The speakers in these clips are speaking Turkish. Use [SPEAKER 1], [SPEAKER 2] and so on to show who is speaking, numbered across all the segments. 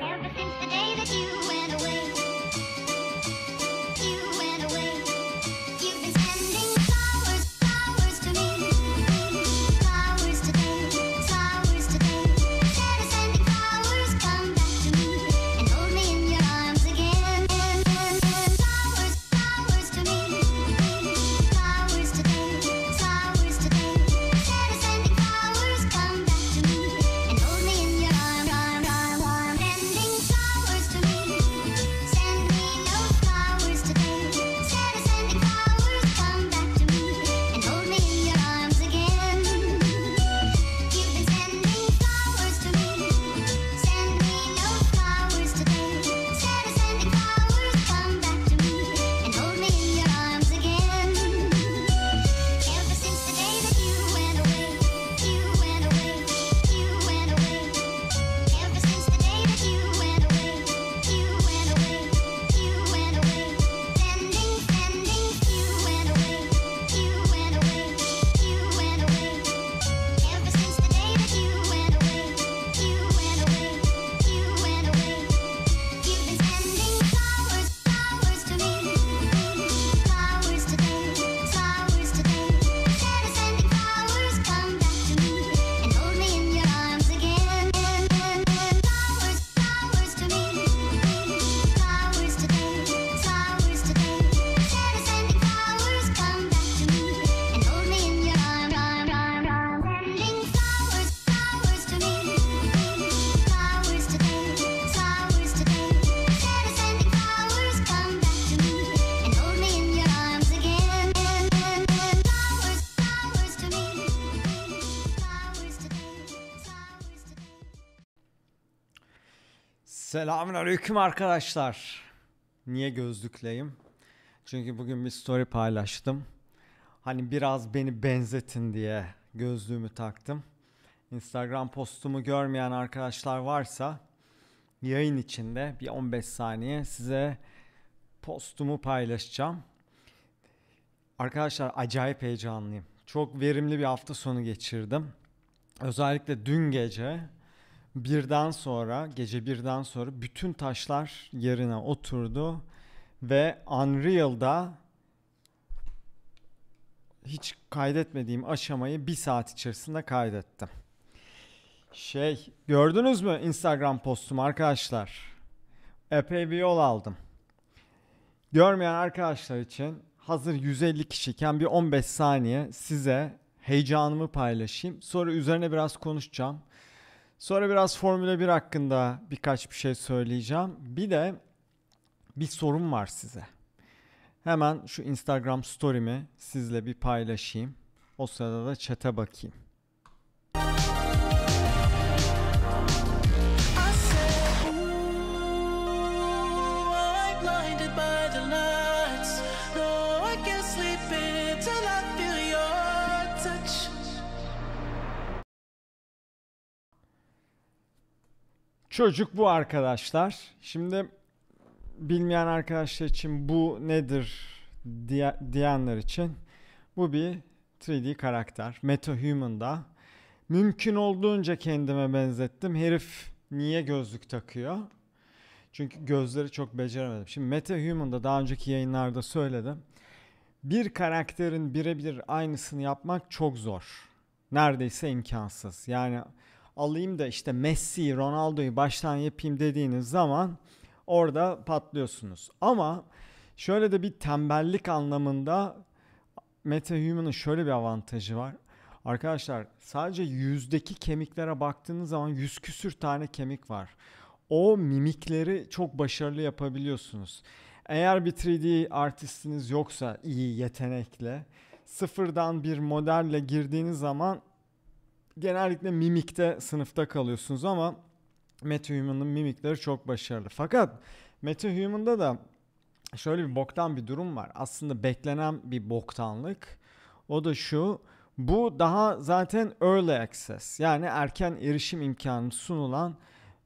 [SPEAKER 1] Ever since the day that you
[SPEAKER 2] Selamünaleyküm arkadaşlar. Niye gözlükleyim? Çünkü bugün bir story paylaştım. Hani biraz beni benzetin diye gözlüğümü taktım. Instagram postumu görmeyen arkadaşlar varsa yayın içinde bir 15 saniye size postumu paylaşacağım. Arkadaşlar acayip heyecanlıyım. Çok verimli bir hafta sonu geçirdim. Özellikle dün gece birden sonra gece birden sonra bütün taşlar yerine oturdu ve Unreal'da hiç kaydetmediğim aşamayı bir saat içerisinde kaydettim. Şey gördünüz mü Instagram postum arkadaşlar? Epey bir yol aldım. Görmeyen arkadaşlar için hazır 150 kişiyken bir 15 saniye size heyecanımı paylaşayım. Sonra üzerine biraz konuşacağım. Sonra biraz Formula 1 hakkında birkaç bir şey söyleyeceğim. Bir de bir sorum var size. Hemen şu Instagram story'mi sizle bir paylaşayım. O sırada da çete bakayım. Çocuk bu arkadaşlar. Şimdi bilmeyen arkadaşlar için bu nedir diye, diyenler için bu bir 3D karakter. MetaHuman'da. Mümkün olduğunca kendime benzettim. Herif niye gözlük takıyor? Çünkü gözleri çok beceremedim. Şimdi MetaHuman'da daha önceki yayınlarda söyledim. Bir karakterin birebir aynısını yapmak çok zor. Neredeyse imkansız. Yani alayım da işte Messi, Ronaldo'yu baştan yapayım dediğiniz zaman orada patlıyorsunuz. Ama şöyle de bir tembellik anlamında MetaHuman'ın şöyle bir avantajı var. Arkadaşlar sadece yüzdeki kemiklere baktığınız zaman yüz küsür tane kemik var. O mimikleri çok başarılı yapabiliyorsunuz. Eğer bir 3D artistiniz yoksa iyi yetenekle sıfırdan bir modelle girdiğiniz zaman genellikle mimikte sınıfta kalıyorsunuz ama Matt Human'ın mimikleri çok başarılı. Fakat Matt Human'da da şöyle bir boktan bir durum var. Aslında beklenen bir boktanlık. O da şu. Bu daha zaten early access yani erken erişim imkanı sunulan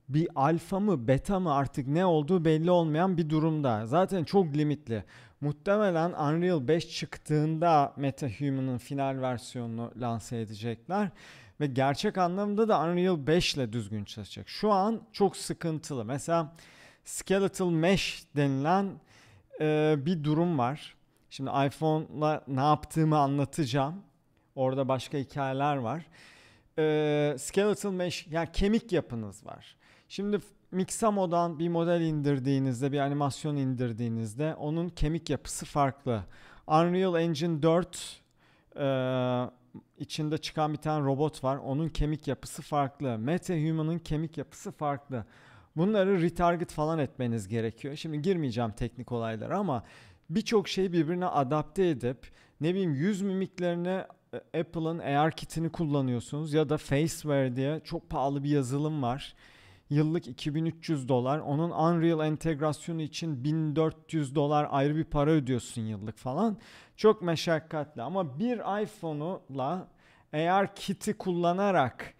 [SPEAKER 2] bir alfa mı beta mı artık ne olduğu belli olmayan bir durumda. Zaten çok limitli. Muhtemelen Unreal 5 çıktığında MetaHuman'ın final versiyonunu lanse edecekler ve gerçek anlamda da Unreal 5 ile düzgün çalışacak. Şu an çok sıkıntılı. Mesela skeletal mesh denilen e, bir durum var. Şimdi iPhone'la ne yaptığımı anlatacağım. Orada başka hikayeler var. E, skeletal mesh yani kemik yapınız var. Şimdi Mixamo'dan bir model indirdiğinizde, bir animasyon indirdiğinizde onun kemik yapısı farklı. Unreal Engine 4 e, içinde çıkan bir tane robot var. Onun kemik yapısı farklı. MetaHuman'ın kemik yapısı farklı. Bunları retarget falan etmeniz gerekiyor. Şimdi girmeyeceğim teknik olaylara ama birçok şeyi birbirine adapte edip ne bileyim yüz mimiklerini e, Apple'ın AR kitini kullanıyorsunuz ya da Faceware diye çok pahalı bir yazılım var yıllık 2300 dolar. Onun Unreal entegrasyonu için 1400 dolar ayrı bir para ödüyorsun yıllık falan. Çok meşakkatli ama bir iPhone'la eğer kiti kullanarak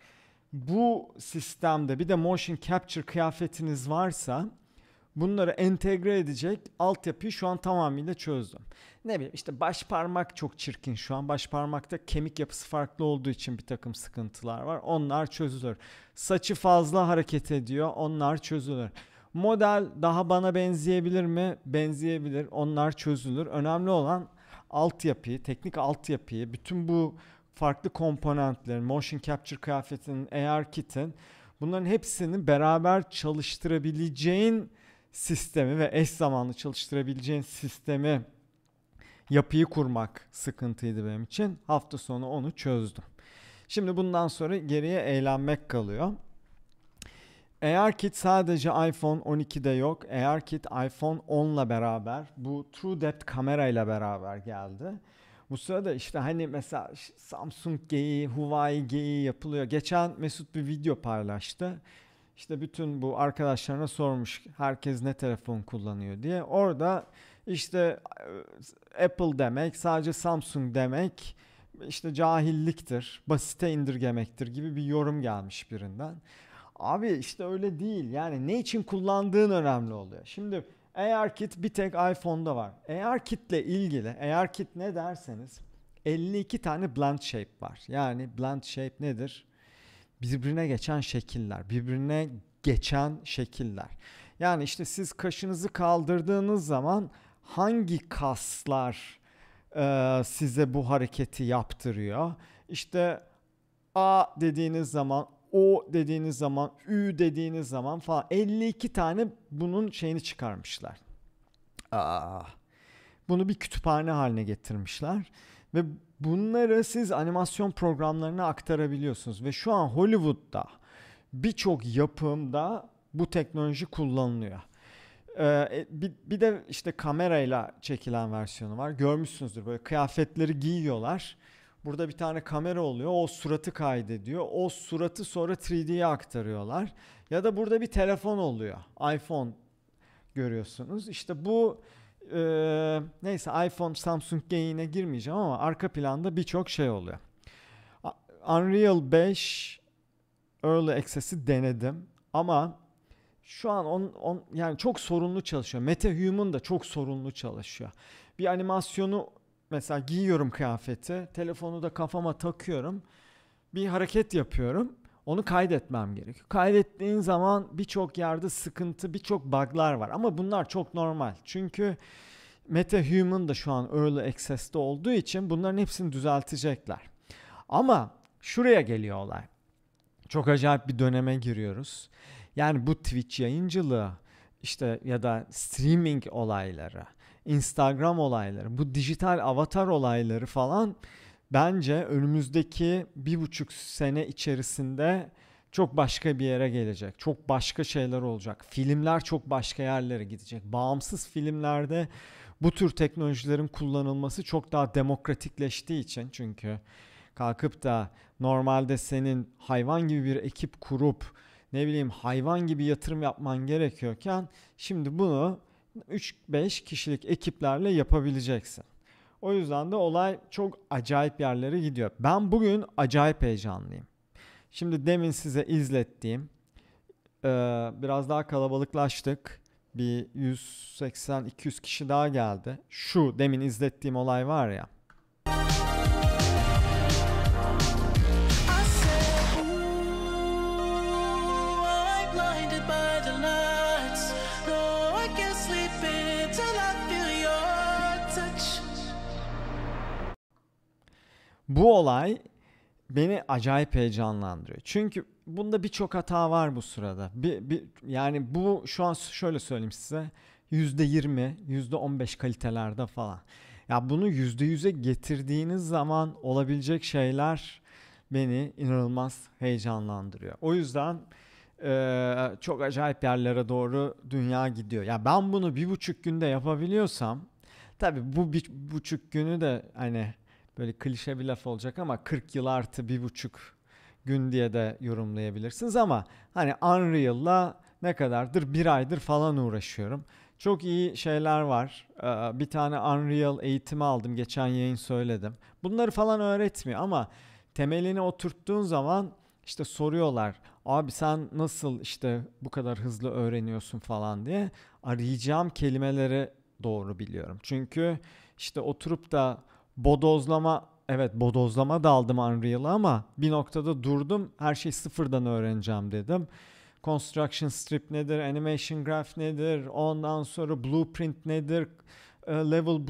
[SPEAKER 2] bu sistemde bir de motion capture kıyafetiniz varsa bunları entegre edecek altyapıyı şu an tamamıyla çözdüm. Ne bileyim işte baş parmak çok çirkin şu an. Baş parmakta kemik yapısı farklı olduğu için bir takım sıkıntılar var. Onlar çözülür. Saçı fazla hareket ediyor. Onlar çözülür. Model daha bana benzeyebilir mi? Benzeyebilir. Onlar çözülür. Önemli olan altyapıyı, teknik altyapıyı, bütün bu farklı komponentlerin, motion capture kıyafetinin, AR kit'in bunların hepsini beraber çalıştırabileceğin sistemi ve eş zamanlı çalıştırabileceğin sistemi yapıyı kurmak sıkıntıydı benim için. Hafta sonu onu çözdüm. Şimdi bundan sonra geriye eğlenmek kalıyor. AirKit sadece iPhone 12'de yok. AirKit iPhone 10'la beraber bu True Depth kamera ile beraber geldi. Bu sırada işte hani mesela Samsung geyi, Huawei geyi yapılıyor. Geçen Mesut bir video paylaştı. İşte bütün bu arkadaşlarına sormuş herkes ne telefon kullanıyor diye. Orada işte e, Apple demek, sadece Samsung demek işte cahilliktir, basite indirgemektir gibi bir yorum gelmiş birinden. Abi işte öyle değil. Yani ne için kullandığın önemli oluyor. Şimdi AirKit bir tek iPhone'da var. AirKit ile ilgili AirKit ne derseniz 52 tane blend shape var. Yani blend shape nedir? birbirine geçen şekiller, birbirine geçen şekiller. Yani işte siz kaşınızı kaldırdığınız zaman hangi kaslar e, size bu hareketi yaptırıyor? İşte A dediğiniz zaman, O dediğiniz zaman, Ü dediğiniz zaman falan 52 tane bunun şeyini çıkarmışlar. Aa, bunu bir kütüphane haline getirmişler ve Bunları siz animasyon programlarına aktarabiliyorsunuz ve şu an Hollywood'da birçok yapımda bu teknoloji kullanılıyor. Ee, e, bir, bir de işte kamerayla çekilen versiyonu var. Görmüşsünüzdür böyle kıyafetleri giyiyorlar. Burada bir tane kamera oluyor. O suratı kaydediyor. O suratı sonra 3D'ye aktarıyorlar. Ya da burada bir telefon oluyor. iPhone görüyorsunuz. İşte bu e, neyse iPhone Samsung geyine girmeyeceğim ama arka planda birçok şey oluyor. Unreal 5 Early Access'i denedim ama şu an on, on, yani çok sorunlu çalışıyor. MetaHuman da çok sorunlu çalışıyor. Bir animasyonu mesela giyiyorum kıyafeti, telefonu da kafama takıyorum. Bir hareket yapıyorum. Onu kaydetmem gerekiyor. Kaydettiğin zaman birçok yerde sıkıntı, birçok bug'lar var. Ama bunlar çok normal. Çünkü MetaHuman da şu an Early Access'te olduğu için bunların hepsini düzeltecekler. Ama şuraya geliyor olay. Çok acayip bir döneme giriyoruz. Yani bu Twitch yayıncılığı işte ya da streaming olayları, Instagram olayları, bu dijital avatar olayları falan bence önümüzdeki bir buçuk sene içerisinde çok başka bir yere gelecek. Çok başka şeyler olacak. Filmler çok başka yerlere gidecek. Bağımsız filmlerde bu tür teknolojilerin kullanılması çok daha demokratikleştiği için çünkü kalkıp da normalde senin hayvan gibi bir ekip kurup ne bileyim hayvan gibi yatırım yapman gerekiyorken şimdi bunu 3-5 kişilik ekiplerle yapabileceksin. O yüzden de olay çok acayip yerlere gidiyor. Ben bugün acayip heyecanlıyım. Şimdi demin size izlettiğim e, biraz daha kalabalıklaştık. Bir 180-200 kişi daha geldi. Şu demin izlettiğim olay var ya. Bu olay beni acayip heyecanlandırıyor. Çünkü bunda birçok hata var bu sırada. Bir, bir, yani bu şu an şöyle söyleyeyim size. yüzde yüzde yirmi, on beş kalitelerde falan. Ya bunu yüzde yüze getirdiğiniz zaman olabilecek şeyler beni inanılmaz heyecanlandırıyor. O yüzden e, çok acayip yerlere doğru dünya gidiyor. Ya ben bunu bir buçuk günde yapabiliyorsam tabii bu bir buçuk günü de hani böyle klişe bir laf olacak ama 40 yıl artı bir buçuk gün diye de yorumlayabilirsiniz ama hani Unreal'la ne kadardır? Bir aydır falan uğraşıyorum. Çok iyi şeyler var. Ee, bir tane Unreal eğitimi aldım. Geçen yayın söyledim. Bunları falan öğretmiyor ama temelini oturttuğun zaman işte soruyorlar. Abi sen nasıl işte bu kadar hızlı öğreniyorsun falan diye arayacağım kelimeleri doğru biliyorum. Çünkü işte oturup da bodozlama evet bodozlama da aldım Unreal'ı ama bir noktada durdum. Her şeyi sıfırdan öğreneceğim dedim. Construction strip nedir? Animation graph nedir? Ondan sonra blueprint nedir? E, level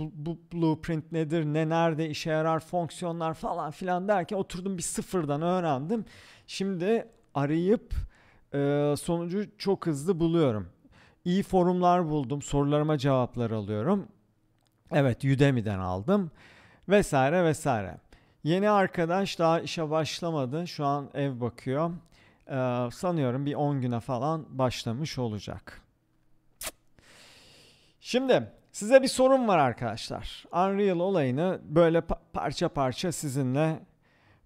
[SPEAKER 2] blueprint nedir? Ne nerede işe yarar? Fonksiyonlar falan filan derken oturdum bir sıfırdan öğrendim. Şimdi arayıp e, sonucu çok hızlı buluyorum. İyi forumlar buldum. Sorularıma cevaplar alıyorum. Evet Udemy'den aldım vesaire vesaire. Yeni arkadaş daha işe başlamadı. Şu an ev bakıyor. Ee, sanıyorum bir 10 güne falan başlamış olacak. Şimdi size bir sorum var arkadaşlar. Unreal olayını böyle pa- parça parça sizinle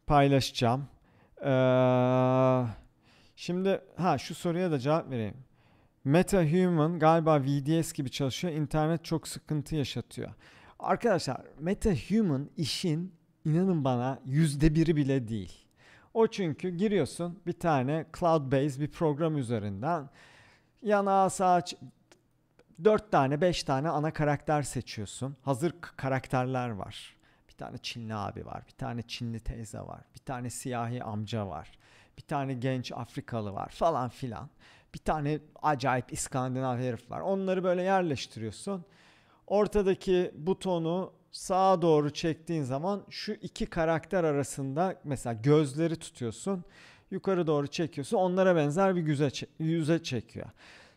[SPEAKER 2] paylaşacağım. Ee, şimdi ha şu soruya da cevap vereyim. MetaHuman galiba VDS gibi çalışıyor. İnternet çok sıkıntı yaşatıyor. Arkadaşlar MetaHuman işin inanın bana yüzde biri bile değil. O çünkü giriyorsun bir tane cloud-based bir program üzerinden yana sağa 4 tane 5 tane ana karakter seçiyorsun. Hazır karakterler var. Bir tane Çinli abi var, bir tane Çinli teyze var, bir tane siyahi amca var, bir tane genç Afrikalı var falan filan. Bir tane acayip İskandinav herif var. Onları böyle yerleştiriyorsun. Ortadaki butonu sağa doğru çektiğin zaman şu iki karakter arasında mesela gözleri tutuyorsun. Yukarı doğru çekiyorsun. Onlara benzer bir yüze, yüze çekiyor.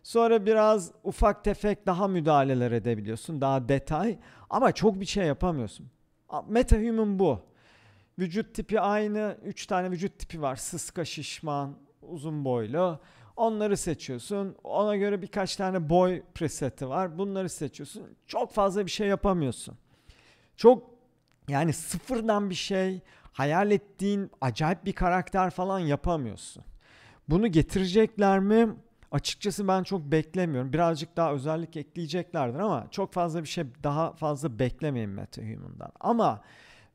[SPEAKER 2] Sonra biraz ufak tefek daha müdahaleler edebiliyorsun. Daha detay ama çok bir şey yapamıyorsun. Metahuman bu. Vücut tipi aynı. üç tane vücut tipi var. Sıska, şişman, uzun boylu. Onları seçiyorsun. Ona göre birkaç tane boy preseti var. Bunları seçiyorsun. Çok fazla bir şey yapamıyorsun. Çok yani sıfırdan bir şey, hayal ettiğin acayip bir karakter falan yapamıyorsun. Bunu getirecekler mi? Açıkçası ben çok beklemiyorum. Birazcık daha özellik ekleyeceklerdir ama çok fazla bir şey daha fazla beklemeyin Meta Human'dan. Ama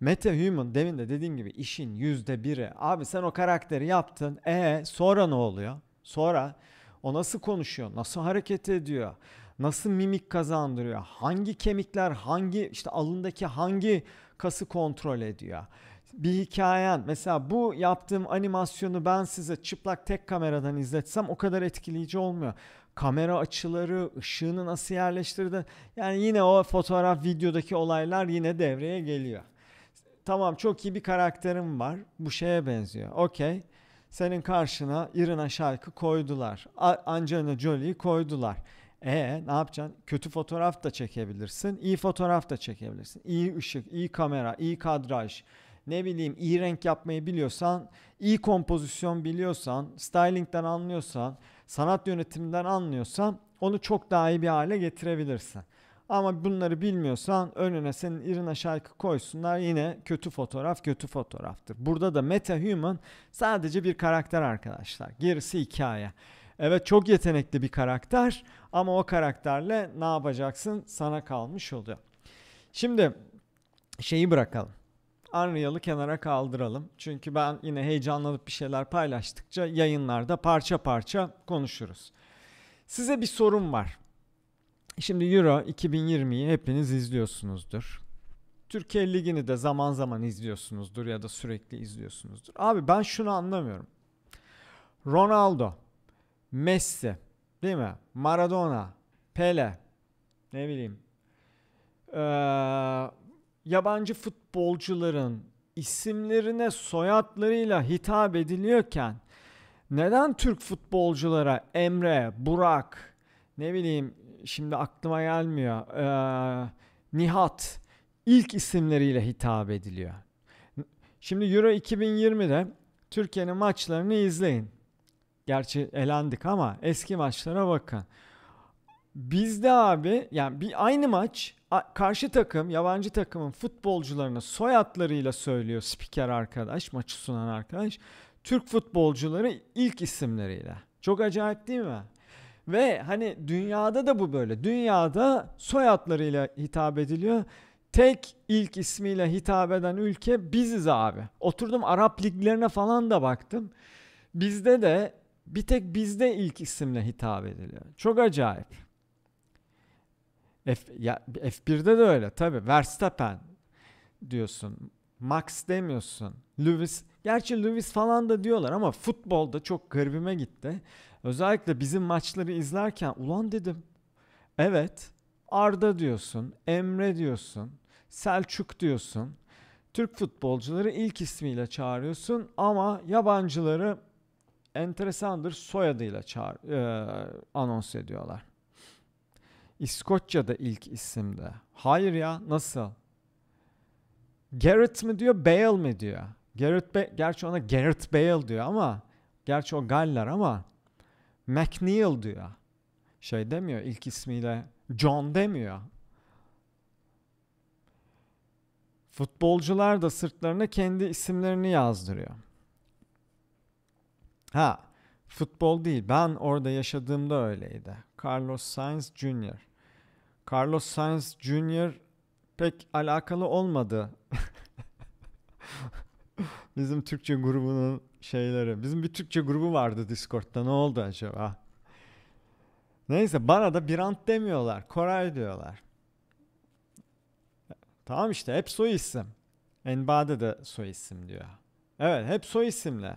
[SPEAKER 2] Meta Human demin de dediğim gibi işin yüzde biri. Abi sen o karakteri yaptın. E sonra ne oluyor? Sonra o nasıl konuşuyor, nasıl hareket ediyor, nasıl mimik kazandırıyor, hangi kemikler, hangi işte alındaki hangi kası kontrol ediyor. Bir hikayen mesela bu yaptığım animasyonu ben size çıplak tek kameradan izletsem o kadar etkileyici olmuyor. Kamera açıları, ışığını nasıl yerleştirdi. Yani yine o fotoğraf videodaki olaylar yine devreye geliyor. Tamam çok iyi bir karakterim var. Bu şeye benziyor. Okey senin karşına Irina şarkı koydular. Angelina Jolie'yi koydular. E ne yapacaksın? Kötü fotoğraf da çekebilirsin, iyi fotoğraf da çekebilirsin. İyi ışık, iyi kamera, iyi kadraj, ne bileyim iyi renk yapmayı biliyorsan, iyi kompozisyon biliyorsan, stylingden anlıyorsan, sanat yönetiminden anlıyorsan onu çok daha iyi bir hale getirebilirsin. Ama bunları bilmiyorsan önüne senin irine şarkı koysunlar yine kötü fotoğraf kötü fotoğraftır. Burada da Meta Human sadece bir karakter arkadaşlar. Gerisi hikaye. Evet çok yetenekli bir karakter ama o karakterle ne yapacaksın sana kalmış oluyor. Şimdi şeyi bırakalım. Unreal'ı kenara kaldıralım. Çünkü ben yine heyecanlanıp bir şeyler paylaştıkça yayınlarda parça parça konuşuruz. Size bir sorum var. Şimdi Euro 2020'yi hepiniz izliyorsunuzdur. Türkiye Ligi'ni de zaman zaman izliyorsunuzdur ya da sürekli izliyorsunuzdur. Abi ben şunu anlamıyorum. Ronaldo, Messi, değil mi? Maradona, Pele, ne bileyim. Ee, yabancı futbolcuların isimlerine soyadlarıyla hitap ediliyorken neden Türk futbolculara Emre, Burak, ne bileyim şimdi aklıma gelmiyor. Ee, Nihat ilk isimleriyle hitap ediliyor. Şimdi Euro 2020'de Türkiye'nin maçlarını izleyin. Gerçi elendik ama eski maçlara bakın. Bizde abi yani bir aynı maç karşı takım yabancı takımın futbolcularını soyadlarıyla söylüyor spiker arkadaş, maçı sunan arkadaş. Türk futbolcuları ilk isimleriyle. Çok acayip değil mi? Ve hani dünyada da bu böyle. Dünyada soyadlarıyla hitap ediliyor. Tek ilk ismiyle hitap eden ülke biziz abi. Oturdum Arap liglerine falan da baktım. Bizde de bir tek bizde ilk isimle hitap ediliyor. Çok acayip. F, ya, F1'de de öyle tabi. Verstappen diyorsun. Max demiyorsun. Lewis. Gerçi Lewis falan da diyorlar ama futbolda çok garibime gitti. Özellikle bizim maçları izlerken ulan dedim. Evet Arda diyorsun, Emre diyorsun, Selçuk diyorsun. Türk futbolcuları ilk ismiyle çağırıyorsun ama yabancıları enteresandır soyadıyla çağır, e, anons ediyorlar. İskoçya'da ilk isimde. Hayır ya nasıl? Garrett mi diyor Bale mi diyor? Garrett Bale, gerçi ona Garrett Bale diyor ama gerçi o Galler ama McNeil diyor. Şey demiyor ilk ismiyle John demiyor. Futbolcular da sırtlarına kendi isimlerini yazdırıyor. Ha, futbol değil. Ben orada yaşadığımda öyleydi. Carlos Sainz Jr. Carlos Sainz Jr. pek alakalı olmadı. Bizim Türkçe grubunun şeyleri. Bizim bir Türkçe grubu vardı Discord'da. Ne oldu acaba? Neyse bana da Birant demiyorlar. Koray diyorlar. Tamam işte hep soy isim. Enbade de soy isim diyor. Evet hep soy isimle.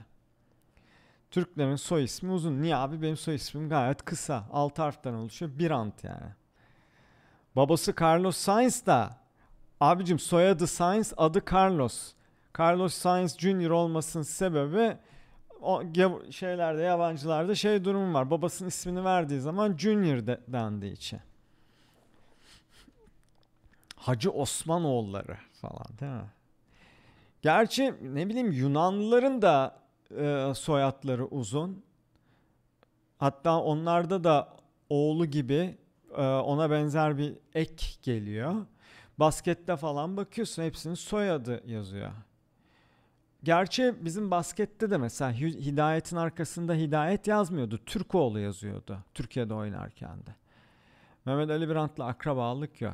[SPEAKER 2] Türklerin soy ismi uzun. Niye abi benim soy ismim gayet kısa. alt harften oluşuyor. Birant yani. Babası Carlos Sainz da abicim soyadı Sainz adı Carlos. Carlos Sainz Jr. olmasının sebebi o şeylerde yabancılarda şey durumu var. Babasının ismini verdiği zaman Junior de, dendiği için. Hacı Osmanoğulları falan değil mi? Gerçi ne bileyim Yunanlıların da e, soyadları uzun. Hatta onlarda da oğlu gibi e, ona benzer bir ek geliyor. Baskette falan bakıyorsun hepsinin soyadı yazıyor. Gerçi bizim baskette de mesela Hidayet'in arkasında Hidayet yazmıyordu. Türkoğlu yazıyordu. Türkiye'de oynarken de. Mehmet Ali Brandt'la akrabalık yok.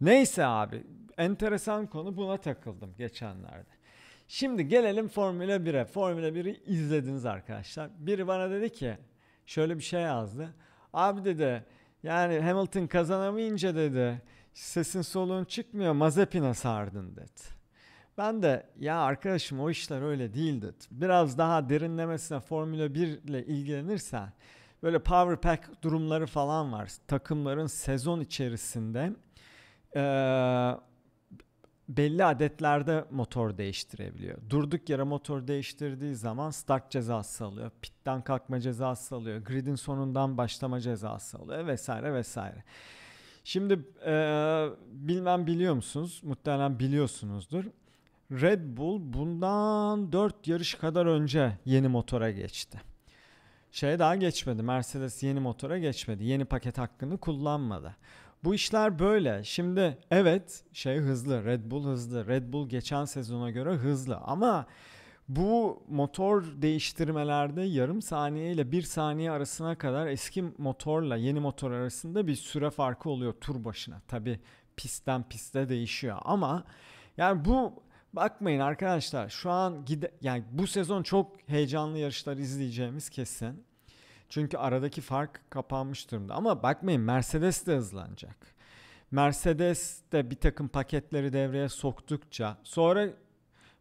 [SPEAKER 2] Neyse abi enteresan konu buna takıldım geçenlerde. Şimdi gelelim Formula 1'e. Formula 1'i izlediniz arkadaşlar. Biri bana dedi ki şöyle bir şey yazdı. Abi dedi yani Hamilton kazanamayınca dedi sesin soluğun çıkmıyor Mazepin'e sardın dedi. Ben de ya arkadaşım o işler öyle değil dedim. Biraz daha derinlemesine Formula 1 ile ilgilenirse böyle power pack durumları falan var. Takımların sezon içerisinde e, belli adetlerde motor değiştirebiliyor. Durduk yere motor değiştirdiği zaman start cezası alıyor, pitten kalkma cezası alıyor, gridin sonundan başlama cezası alıyor vesaire vesaire. Şimdi e, bilmem biliyor musunuz? Muhtemelen biliyorsunuzdur. Red Bull bundan 4 yarış kadar önce yeni motora geçti. Şeye daha geçmedi. Mercedes yeni motora geçmedi. Yeni paket hakkını kullanmadı. Bu işler böyle. Şimdi evet şey hızlı. Red Bull hızlı. Red Bull geçen sezona göre hızlı ama bu motor değiştirmelerde yarım saniye ile bir saniye arasına kadar eski motorla yeni motor arasında bir süre farkı oluyor tur başına. Tabi pistten piste değişiyor ama yani bu Bakmayın arkadaşlar şu an gide yani bu sezon çok heyecanlı yarışlar izleyeceğimiz kesin. Çünkü aradaki fark kapanmış durumda. Ama bakmayın Mercedes de hızlanacak. Mercedes de bir takım paketleri devreye soktukça sonra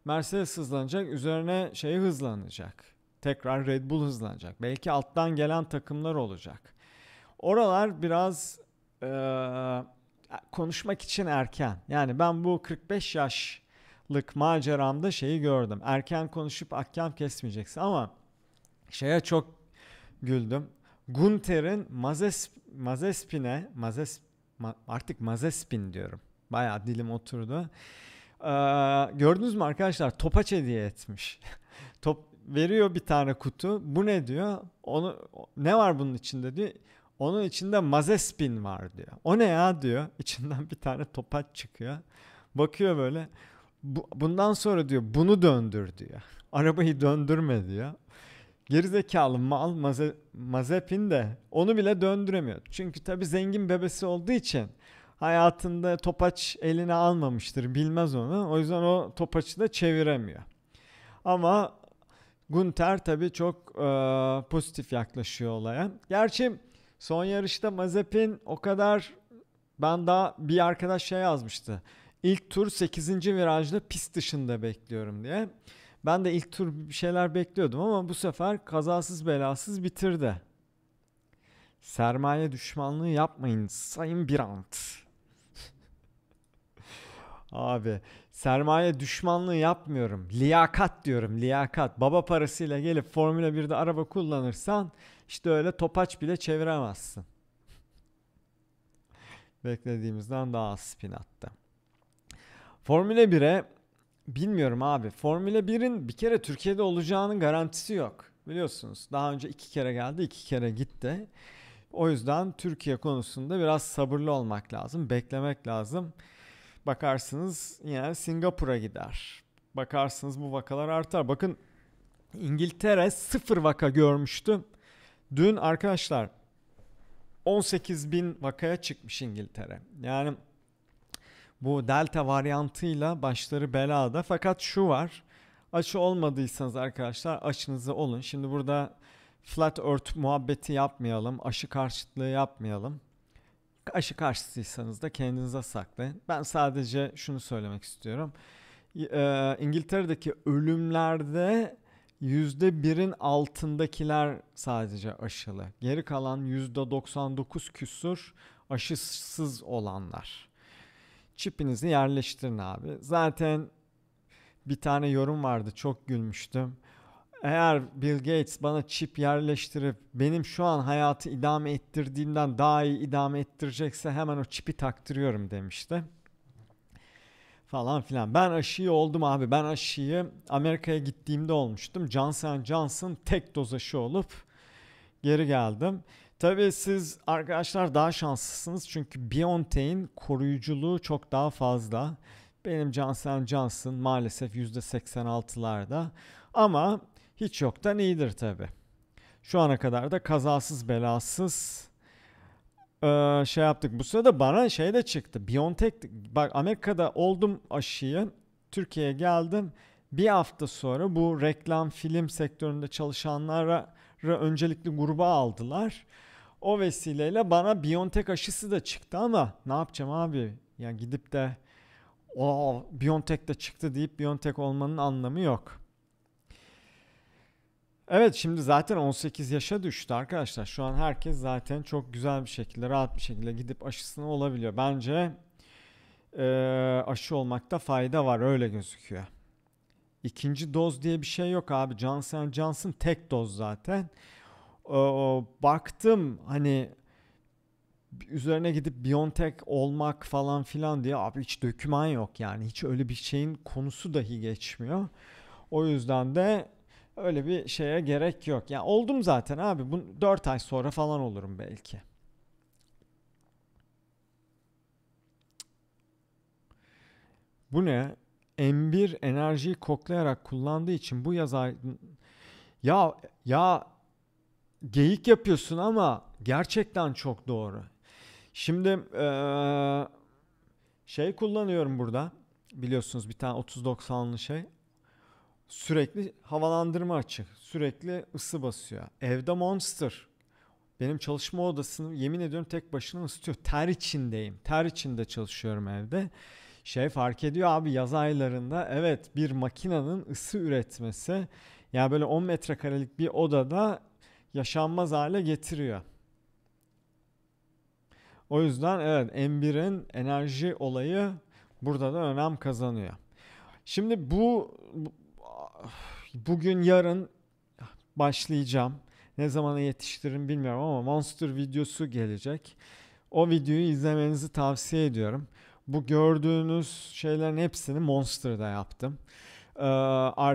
[SPEAKER 2] Mercedes hızlanacak üzerine şey hızlanacak. Tekrar Red Bull hızlanacak. Belki alttan gelen takımlar olacak. Oralar biraz ee, konuşmak için erken. Yani ben bu 45 yaş lık maceramda şeyi gördüm. Erken konuşup ahkam kesmeyeceksin ama şeye çok güldüm. Gunter'in mazes Mazespin'e mazes ma, artık Mazespin diyorum. Baya dilim oturdu. Ee, gördünüz mü arkadaşlar topaç hediye etmiş. Top veriyor bir tane kutu. Bu ne diyor? Onu ne var bunun içinde diyor. Onun içinde Mazespin var diyor. O ne ya diyor. İçinden bir tane topaç çıkıyor. Bakıyor böyle bu, bundan sonra diyor bunu döndür diyor. Arabayı döndürme diyor. Gerizekalı mal maze, Mazepin de onu bile döndüremiyor. Çünkü tabi zengin bebesi olduğu için hayatında topaç eline almamıştır bilmez onu. O yüzden o topaçı da çeviremiyor. Ama Gunter tabi çok e, pozitif yaklaşıyor olaya. Gerçi son yarışta Mazepin o kadar ben daha bir arkadaş şey yazmıştı İlk tur 8. virajda pist dışında bekliyorum diye. Ben de ilk tur bir şeyler bekliyordum ama bu sefer kazasız belasız bitirdi. Sermaye düşmanlığı yapmayın Sayın Birant. Abi sermaye düşmanlığı yapmıyorum. Liyakat diyorum liyakat. Baba parasıyla gelip Formula 1'de araba kullanırsan işte öyle topaç bile çeviremezsin. Beklediğimizden daha az spin attı. Formüle 1'e bilmiyorum abi. Formüle 1'in bir kere Türkiye'de olacağının garantisi yok. Biliyorsunuz daha önce iki kere geldi iki kere gitti. O yüzden Türkiye konusunda biraz sabırlı olmak lazım. Beklemek lazım. Bakarsınız yine Singapur'a gider. Bakarsınız bu vakalar artar. Bakın İngiltere sıfır vaka görmüştü. Dün arkadaşlar 18 bin vakaya çıkmış İngiltere. Yani bu delta varyantıyla başları belada. Fakat şu var. Aşı olmadıysanız arkadaşlar aşınızı olun. Şimdi burada flat earth muhabbeti yapmayalım. Aşı karşıtlığı yapmayalım. Aşı karşıtıysanız da kendinize saklayın. Ben sadece şunu söylemek istiyorum. Ee, İngiltere'deki ölümlerde %1'in altındakiler sadece aşılı. Geri kalan %99 küsur aşısız olanlar çipinizi yerleştirin abi. Zaten bir tane yorum vardı çok gülmüştüm. Eğer Bill Gates bana çip yerleştirip benim şu an hayatı idame ettirdiğimden daha iyi idame ettirecekse hemen o çipi taktırıyorum demişti. Falan filan. Ben aşıyı oldum abi. Ben aşıyı Amerika'ya gittiğimde olmuştum. Johnson Johnson tek doz aşı olup geri geldim. Tabii siz arkadaşlar daha şanslısınız çünkü Biontech'in koruyuculuğu çok daha fazla. Benim Johnson Johnson maalesef %86'larda ama hiç yoktan iyidir tabi. Şu ana kadar da kazasız belasız ee, şey yaptık. Bu sırada bana şey de çıktı. Biontech bak Amerika'da oldum aşıyı. Türkiye'ye geldim. Bir hafta sonra bu reklam film sektöründe çalışanlara öncelikli gruba aldılar. O vesileyle bana Biontech aşısı da çıktı ama ne yapacağım abi? Yani gidip de o Biontech de çıktı deyip Biontech olmanın anlamı yok. Evet şimdi zaten 18 yaşa düştü arkadaşlar. Şu an herkes zaten çok güzel bir şekilde, rahat bir şekilde gidip aşısını olabiliyor. Bence e, aşı olmakta fayda var öyle gözüküyor. İkinci doz diye bir şey yok abi. Johnson Johnson tek doz zaten. Ee, baktım hani üzerine gidip Biontech olmak falan filan diye abi hiç döküman yok yani hiç öyle bir şeyin konusu dahi geçmiyor. O yüzden de öyle bir şeye gerek yok. Ya yani oldum zaten abi. Bu 4 ay sonra falan olurum belki. Bu ne? M1 enerjiyi koklayarak kullandığı için bu yaz ay... Ya ya geyik yapıyorsun ama gerçekten çok doğru. Şimdi ee, şey kullanıyorum burada. Biliyorsunuz bir tane 30-90'lı şey. Sürekli havalandırma açık. Sürekli ısı basıyor. Evde Monster. Benim çalışma odasını yemin ediyorum tek başına ısıtıyor. Ter içindeyim. Ter içinde çalışıyorum evde. Şey fark ediyor abi yaz aylarında evet bir makinenin ısı üretmesi ya böyle 10 metrekarelik bir odada yaşanmaz hale getiriyor. O yüzden evet M1'in enerji olayı burada da önem kazanıyor. Şimdi bu bugün yarın başlayacağım. Ne zaman yetiştiririm bilmiyorum ama Monster videosu gelecek. O videoyu izlemenizi tavsiye ediyorum. Bu gördüğünüz şeylerin hepsini Monster'da yaptım. Ee,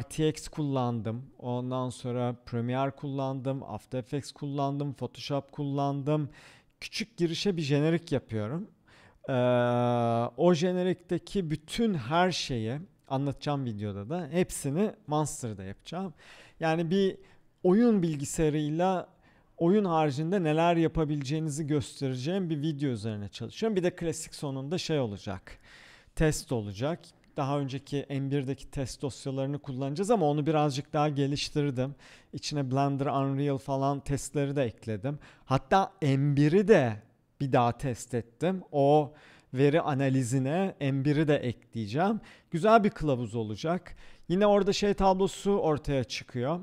[SPEAKER 2] RTX kullandım. Ondan sonra Premiere kullandım. After Effects kullandım. Photoshop kullandım. Küçük girişe bir jenerik yapıyorum. Ee, o jenerikteki bütün her şeyi anlatacağım videoda da hepsini Monster'da yapacağım. Yani bir oyun bilgisayarıyla oyun haricinde neler yapabileceğinizi göstereceğim bir video üzerine çalışıyorum. Bir de klasik sonunda şey olacak. Test olacak. Daha önceki M1'deki test dosyalarını kullanacağız ama onu birazcık daha geliştirdim. İçine Blender, Unreal falan testleri de ekledim. Hatta M1'i de bir daha test ettim. O veri analizine M1'i de ekleyeceğim. Güzel bir kılavuz olacak. Yine orada şey tablosu ortaya çıkıyor.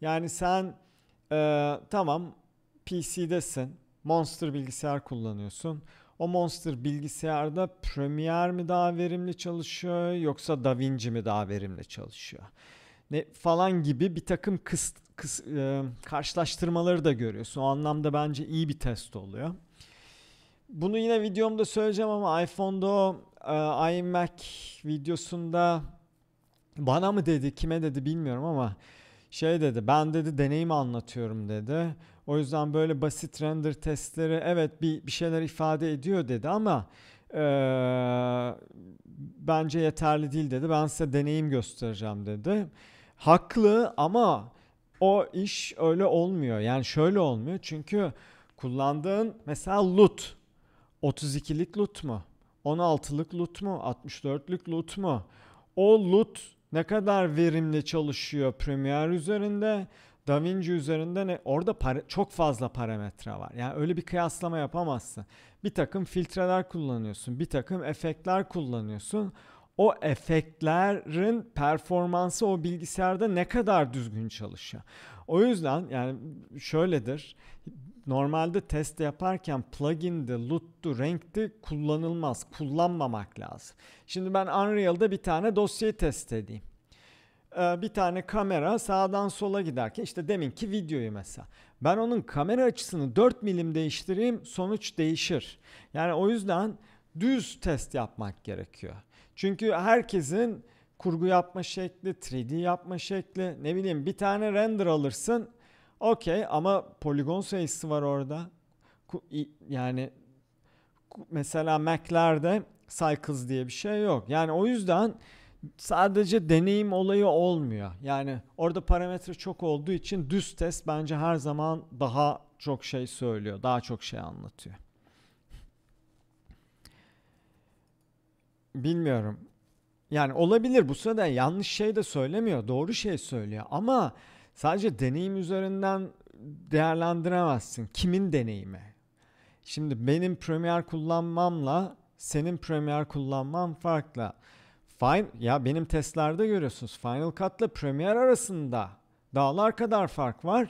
[SPEAKER 2] Yani sen e, tamam PC'desin. Monster bilgisayar kullanıyorsun. O Monster bilgisayarda Premiere mi daha verimli çalışıyor yoksa DaVinci mi daha verimli çalışıyor? Ne falan gibi bir takım kıs, kıs, e, karşılaştırmaları da görüyorsun. O anlamda bence iyi bir test oluyor. Bunu yine videomda söyleyeceğim ama iPhone'da o e, iMac videosunda bana mı dedi kime dedi bilmiyorum ama şey dedi ben dedi deneyimi anlatıyorum dedi. O yüzden böyle basit render testleri evet bir, bir şeyler ifade ediyor dedi ama e, bence yeterli değil dedi. Ben size deneyim göstereceğim dedi. Haklı ama o iş öyle olmuyor. Yani şöyle olmuyor. Çünkü kullandığın mesela LUT 32'lik LUT mu? 16'lık LUT mu? 64'lük LUT mu? O LUT ne kadar verimli çalışıyor Premiere üzerinde? Da Vinci üzerinde ne orada para, çok fazla parametre var. Yani öyle bir kıyaslama yapamazsın. Bir takım filtreler kullanıyorsun, bir takım efektler kullanıyorsun. O efektlerin performansı o bilgisayarda ne kadar düzgün çalışıyor. O yüzden yani şöyledir. Normalde test yaparken plugin'de, loot'tu, renkti kullanılmaz. Kullanmamak lazım. Şimdi ben Unreal'da bir tane dosyayı test edeyim. Ee, bir tane kamera sağdan sola giderken işte deminki videoyu mesela. Ben onun kamera açısını 4 milim değiştireyim sonuç değişir. Yani o yüzden düz test yapmak gerekiyor. Çünkü herkesin kurgu yapma şekli, 3D yapma şekli, ne bileyim bir tane render alırsın. Okey ama poligon sayısı var orada. Yani mesela Mac'lerde cycles diye bir şey yok. Yani o yüzden sadece deneyim olayı olmuyor. Yani orada parametre çok olduğu için düz test bence her zaman daha çok şey söylüyor, daha çok şey anlatıyor. Bilmiyorum. Yani olabilir bu sırada yanlış şey de söylemiyor, doğru şey söylüyor ama sadece deneyim üzerinden değerlendiremezsin. Kimin deneyimi? Şimdi benim Premiere kullanmamla senin Premiere kullanman farklı. Final, ya benim testlerde görüyorsunuz Final Cut ile Premiere arasında dağlar kadar fark var.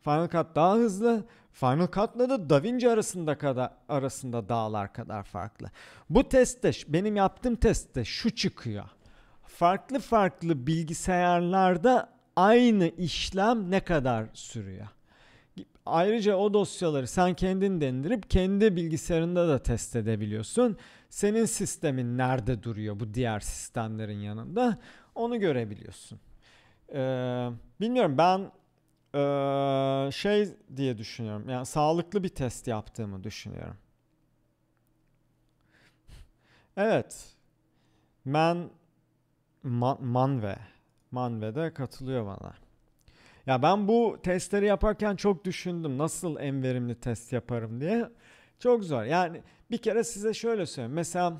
[SPEAKER 2] Final Cut daha hızlı. Final Cut'la da DaVinci arasında kadar arasında dağlar kadar farklı. Bu testte benim yaptığım testte şu çıkıyor. Farklı farklı bilgisayarlarda aynı işlem ne kadar sürüyor? Ayrıca o dosyaları sen kendin dendirip kendi bilgisayarında da test edebiliyorsun senin sistemin nerede duruyor bu diğer sistemlerin yanında onu görebiliyorsun. Ee, bilmiyorum ben ee, şey diye düşünüyorum. Yani sağlıklı bir test yaptığımı düşünüyorum. Evet. Ben man, Manve. Manvede katılıyor bana. Ya ben bu testleri yaparken çok düşündüm. Nasıl en verimli test yaparım diye. Çok zor. Yani bir kere size şöyle söyleyeyim. Mesela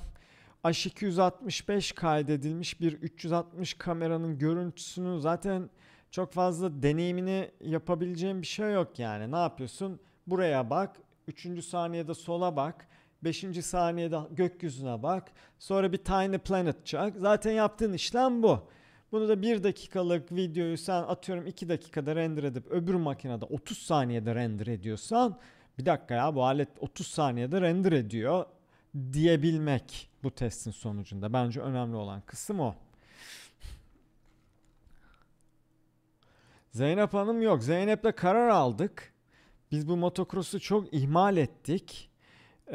[SPEAKER 2] H265 kaydedilmiş bir 360 kameranın görüntüsünü zaten çok fazla deneyimini yapabileceğim bir şey yok yani. Ne yapıyorsun? Buraya bak. Üçüncü saniyede sola bak. Beşinci saniyede gökyüzüne bak. Sonra bir Tiny Planet çak. Zaten yaptığın işlem bu. Bunu da bir dakikalık videoyu sen atıyorum iki dakikada render edip öbür makinede 30 saniyede render ediyorsan bir dakika ya bu alet 30 saniyede render ediyor diyebilmek bu testin sonucunda. Bence önemli olan kısım o. Zeynep Hanım yok. Zeynep'le karar aldık. Biz bu motokrosu çok ihmal ettik. Ee,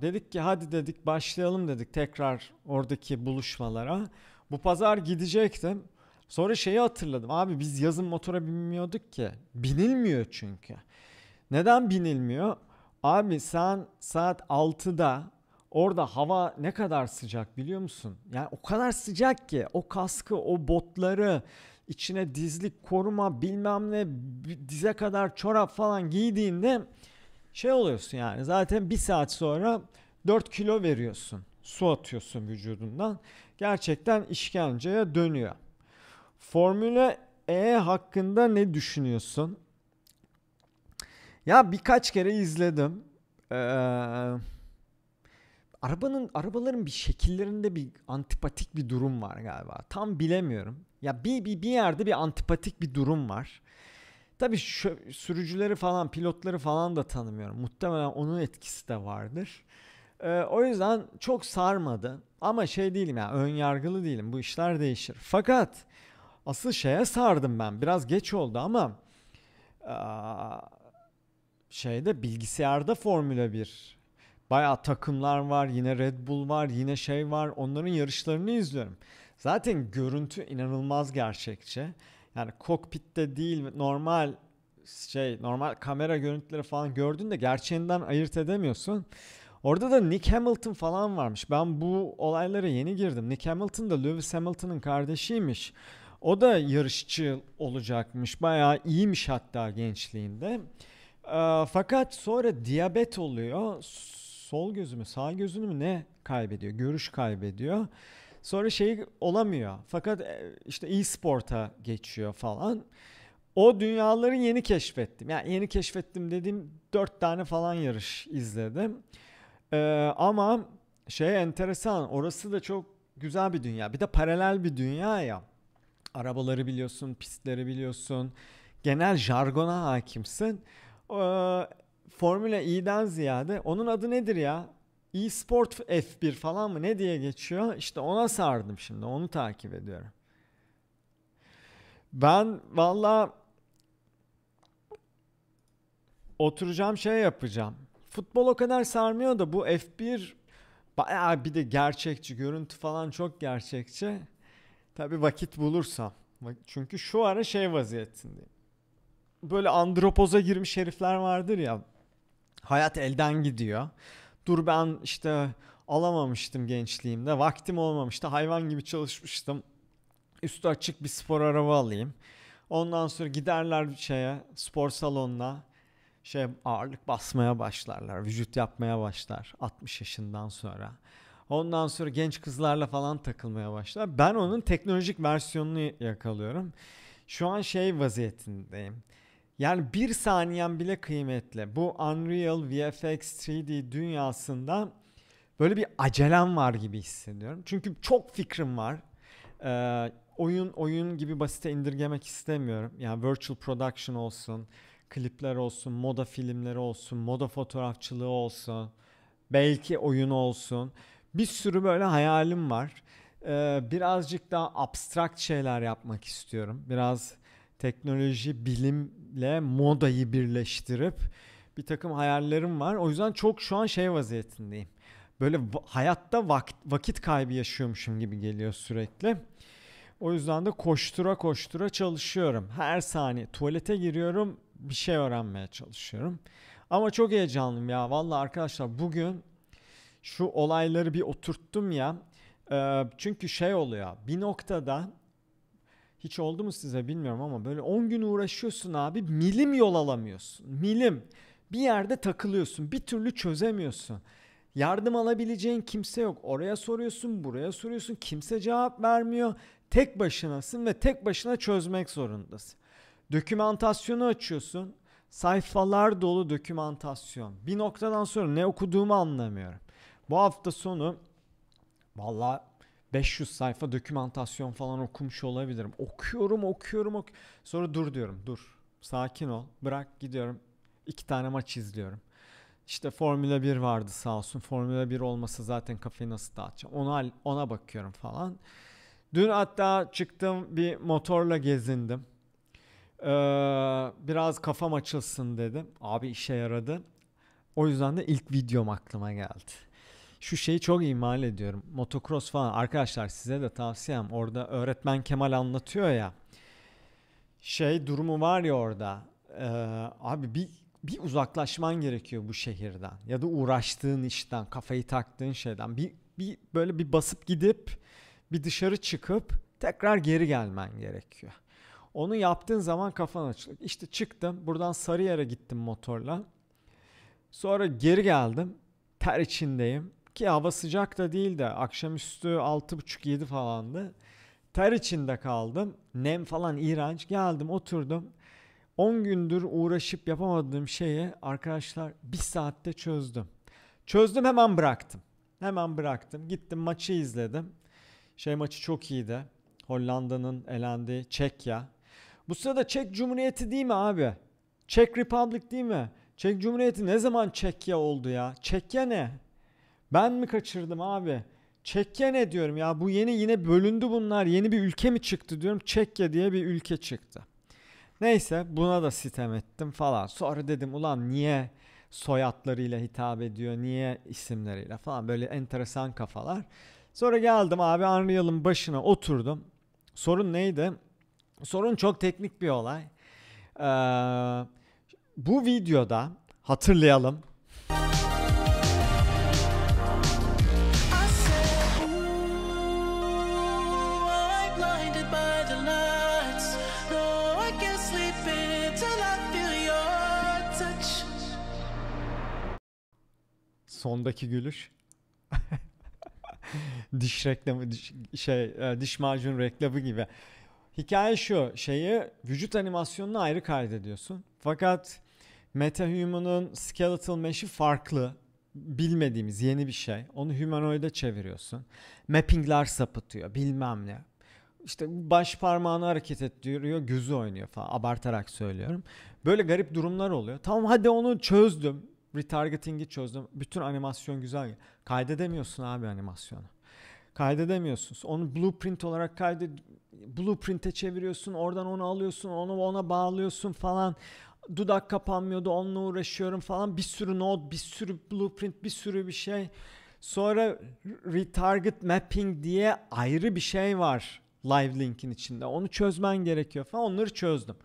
[SPEAKER 2] dedik ki hadi dedik başlayalım dedik tekrar oradaki buluşmalara. Bu pazar gidecektim. Sonra şeyi hatırladım. Abi biz yazın motora binmiyorduk ki. Binilmiyor çünkü. Neden binilmiyor? Abi sen saat 6'da orada hava ne kadar sıcak biliyor musun? Yani o kadar sıcak ki o kaskı, o botları, içine dizlik koruma bilmem ne dize kadar çorap falan giydiğinde şey oluyorsun yani zaten bir saat sonra 4 kilo veriyorsun. Su atıyorsun vücudundan. Gerçekten işkenceye dönüyor. Formüle E hakkında ne düşünüyorsun? Ya birkaç kere izledim. Ee, arabanın arabaların bir şekillerinde bir antipatik bir durum var galiba. Tam bilemiyorum. Ya bir bir, bir yerde bir antipatik bir durum var. Tabii şu, sürücüleri falan, pilotları falan da tanımıyorum. Muhtemelen onun etkisi de vardır. Ee, o yüzden çok sarmadı. Ama şey değilim ya, yani, ön yargılı değilim. Bu işler değişir. Fakat asıl şeye sardım ben. Biraz geç oldu ama aa, şeyde bilgisayarda Formula 1 Baya takımlar var, yine Red Bull var, yine şey var. Onların yarışlarını izliyorum. Zaten görüntü inanılmaz gerçekçi. Yani kokpitte değil normal şey normal kamera görüntüleri falan gördüğünde gerçeğinden ayırt edemiyorsun. Orada da Nick Hamilton falan varmış. Ben bu olaylara yeni girdim. Nick Hamilton da Lewis Hamilton'ın kardeşiymiş. O da yarışçı olacakmış. Bayağı iyiymiş hatta gençliğinde. Ee, fakat sonra diyabet oluyor. Sol gözümü, sağ gözünü mü ne kaybediyor? Görüş kaybediyor. Sonra şey olamıyor. Fakat e, işte e-sporta geçiyor falan. O dünyaları yeni keşfettim. Yani yeni keşfettim dediğim dört tane falan yarış izledim. Ee, ama şey enteresan. Orası da çok güzel bir dünya. Bir de paralel bir dünya ya. Arabaları biliyorsun, pistleri biliyorsun. Genel jargona hakimsin e, Formula E'den ziyade onun adı nedir ya? E-Sport F1 falan mı ne diye geçiyor? İşte ona sardım şimdi. Onu takip ediyorum. Ben valla oturacağım şey yapacağım. Futbol o kadar sarmıyor da bu F1 bayağı bir de gerçekçi. Görüntü falan çok gerçekçi. Tabi vakit bulursam. Çünkü şu ara şey vaziyetindeyim böyle andropoza girmiş herifler vardır ya. Hayat elden gidiyor. Dur ben işte alamamıştım gençliğimde. Vaktim olmamıştı. Hayvan gibi çalışmıştım. Üstü açık bir spor araba alayım. Ondan sonra giderler şeye spor salonuna şey ağırlık basmaya başlarlar. Vücut yapmaya başlar 60 yaşından sonra. Ondan sonra genç kızlarla falan takılmaya başlar. Ben onun teknolojik versiyonunu yakalıyorum. Şu an şey vaziyetindeyim. Yani bir saniyen bile kıymetli. Bu Unreal VFX 3D dünyasında böyle bir acelem var gibi hissediyorum. Çünkü çok fikrim var. Ee, oyun oyun gibi basite indirgemek istemiyorum. Yani virtual production olsun, klipler olsun, moda filmleri olsun, moda fotoğrafçılığı olsun, belki oyun olsun. Bir sürü böyle hayalim var. Ee, birazcık daha abstrakt şeyler yapmak istiyorum. Biraz teknoloji, bilimle modayı birleştirip bir takım hayallerim var. O yüzden çok şu an şey vaziyetindeyim. Böyle hayatta vakit, vakit kaybı yaşıyormuşum gibi geliyor sürekli. O yüzden de koştura koştura çalışıyorum. Her saniye tuvalete giriyorum, bir şey öğrenmeye çalışıyorum. Ama çok heyecanlıyım ya. Valla arkadaşlar bugün şu olayları bir oturttum ya. Çünkü şey oluyor. Bir noktada hiç oldu mu size bilmiyorum ama böyle 10 gün uğraşıyorsun abi milim yol alamıyorsun. Milim. Bir yerde takılıyorsun. Bir türlü çözemiyorsun. Yardım alabileceğin kimse yok. Oraya soruyorsun, buraya soruyorsun. Kimse cevap vermiyor. Tek başınasın ve tek başına çözmek zorundasın. Dokümantasyonu açıyorsun. Sayfalar dolu dokümantasyon. Bir noktadan sonra ne okuduğumu anlamıyorum. Bu hafta sonu valla 500 sayfa dokümantasyon falan okumuş olabilirim. Okuyorum, okuyorum, ok sonra dur diyorum. Dur. Sakin ol. Bırak gidiyorum. İki tane maç izliyorum. İşte Formula 1 vardı sağ olsun. Formula 1 olmasa zaten kafayı nasıl dağıtacağım? Ona, ona bakıyorum falan. Dün hatta çıktım bir motorla gezindim. Ee, biraz kafam açılsın dedim. Abi işe yaradı. O yüzden de ilk videom aklıma geldi şu şeyi çok imal ediyorum. Motocross falan arkadaşlar size de tavsiyem orada öğretmen Kemal anlatıyor ya. Şey durumu var ya orada. Ee, abi bir bir uzaklaşman gerekiyor bu şehirden ya da uğraştığın işten, kafayı taktığın şeyden. Bir bir böyle bir basıp gidip bir dışarı çıkıp tekrar geri gelmen gerekiyor. Onu yaptığın zaman kafan açılır. İşte çıktım buradan Sarıyer'e gittim motorla. Sonra geri geldim. Ter içindeyim. Ki hava sıcak da değil de akşamüstü 6.30-7 falandı. Ter içinde kaldım. Nem falan iğrenç. Geldim oturdum. 10 gündür uğraşıp yapamadığım şeyi arkadaşlar bir saatte çözdüm. Çözdüm hemen bıraktım. Hemen bıraktım. Gittim maçı izledim. Şey maçı çok iyiydi. Hollanda'nın elendiği Çekya. Bu sırada Çek Cumhuriyeti değil mi abi? Çek Republic değil mi? Çek Cumhuriyeti ne zaman Çekya oldu ya? Çekya ne? Ben mi kaçırdım abi? Çekya ne diyorum ya bu yeni yine bölündü bunlar yeni bir ülke mi çıktı diyorum Çekya diye bir ülke çıktı. Neyse buna da sitem ettim falan. Sonra dedim ulan niye soyadlarıyla hitap ediyor niye isimleriyle falan böyle enteresan kafalar. Sonra geldim abi Unreal'ın başına oturdum. Sorun neydi? Sorun çok teknik bir olay. Ee, bu videoda hatırlayalım sondaki gülüş. diş reklamı diş, şey e, diş macun reklamı gibi. Hikaye şu şeyi vücut animasyonunu ayrı kaydediyorsun. Fakat MetaHuman'ın Skeletal Mesh'i farklı. Bilmediğimiz yeni bir şey. Onu humanoide çeviriyorsun. Mappingler sapıtıyor bilmem ne. İşte baş parmağını hareket ettiriyor, gözü oynuyor falan abartarak söylüyorum. Böyle garip durumlar oluyor. Tamam hadi onu çözdüm retargeting'i çözdüm. Bütün animasyon güzel. Kaydedemiyorsun abi animasyonu. Kaydedemiyorsun. Onu blueprint olarak kaydet blueprint'e çeviriyorsun. Oradan onu alıyorsun. Onu ona bağlıyorsun falan. Dudak kapanmıyordu. Onunla uğraşıyorum falan. Bir sürü node, bir sürü blueprint, bir sürü bir şey. Sonra retarget mapping diye ayrı bir şey var live linkin içinde. Onu çözmen gerekiyor falan. Onları çözdüm.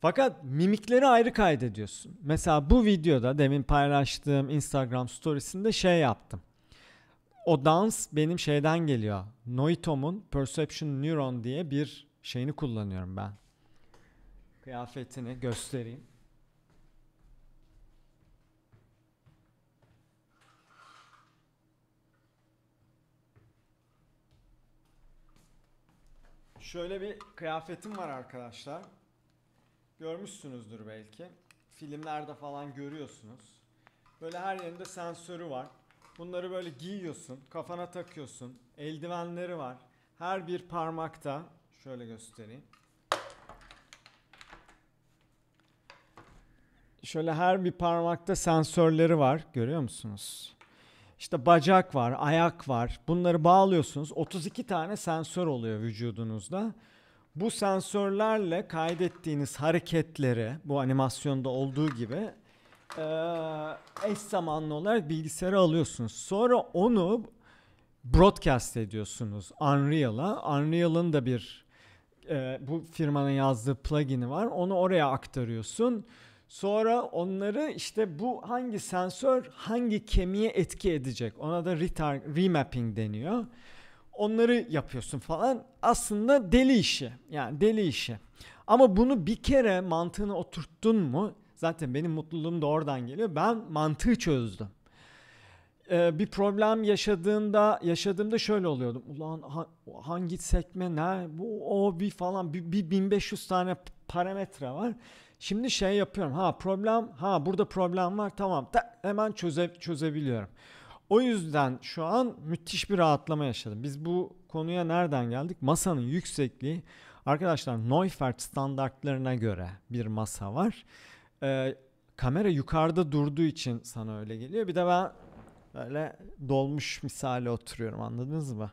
[SPEAKER 2] Fakat mimikleri ayrı kaydediyorsun. Mesela bu videoda demin paylaştığım Instagram storiesinde şey yaptım. O dans benim şeyden geliyor. Noitom'un Perception Neuron diye bir şeyini kullanıyorum ben. Kıyafetini göstereyim. Şöyle bir kıyafetim var arkadaşlar. Görmüşsünüzdür belki. Filmlerde falan görüyorsunuz. Böyle her yerinde sensörü var. Bunları böyle giyiyorsun, kafana takıyorsun. Eldivenleri var. Her bir parmakta şöyle göstereyim. Şöyle her bir parmakta sensörleri var. Görüyor musunuz? İşte bacak var, ayak var. Bunları bağlıyorsunuz. 32 tane sensör oluyor vücudunuzda. Bu sensörlerle kaydettiğiniz hareketleri bu animasyonda olduğu gibi eş zamanlı olarak bilgisayara alıyorsunuz. Sonra onu broadcast ediyorsunuz Unreal'a. Unreal'ın da bir e, bu firmanın yazdığı plugin'i var. Onu oraya aktarıyorsun. Sonra onları işte bu hangi sensör hangi kemiğe etki edecek ona da retar- remapping deniyor onları yapıyorsun falan. Aslında deli işi. Yani deli işi. Ama bunu bir kere mantığını oturttun mu? Zaten benim mutluluğum da oradan geliyor. Ben mantığı çözdüm. Ee, bir problem yaşadığında yaşadığımda şöyle oluyordum. Ulan ha, hangi sekme ne bu o bir falan bir, bir 1500 tane parametre var. Şimdi şey yapıyorum. Ha problem ha burada problem var tamam da hemen çöze, çözebiliyorum. O yüzden şu an müthiş bir rahatlama yaşadım. Biz bu konuya nereden geldik? Masanın yüksekliği arkadaşlar Neufert standartlarına göre bir masa var. Ee, kamera yukarıda durduğu için sana öyle geliyor. Bir de ben böyle dolmuş misali oturuyorum anladınız mı?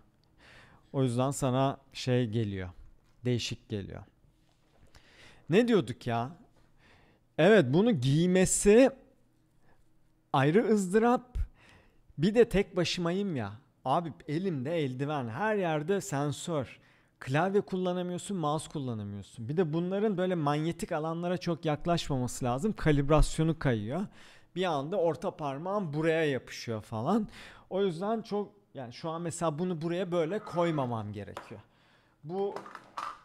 [SPEAKER 2] O yüzden sana şey geliyor. Değişik geliyor. Ne diyorduk ya? Evet bunu giymesi ayrı ızdırap bir de tek başımayım ya. Abi elimde eldiven, her yerde sensör. Klavye kullanamıyorsun, mouse kullanamıyorsun. Bir de bunların böyle manyetik alanlara çok yaklaşmaması lazım. Kalibrasyonu kayıyor. Bir anda orta parmağım buraya yapışıyor falan. O yüzden çok yani şu an mesela bunu buraya böyle koymamam gerekiyor. Bu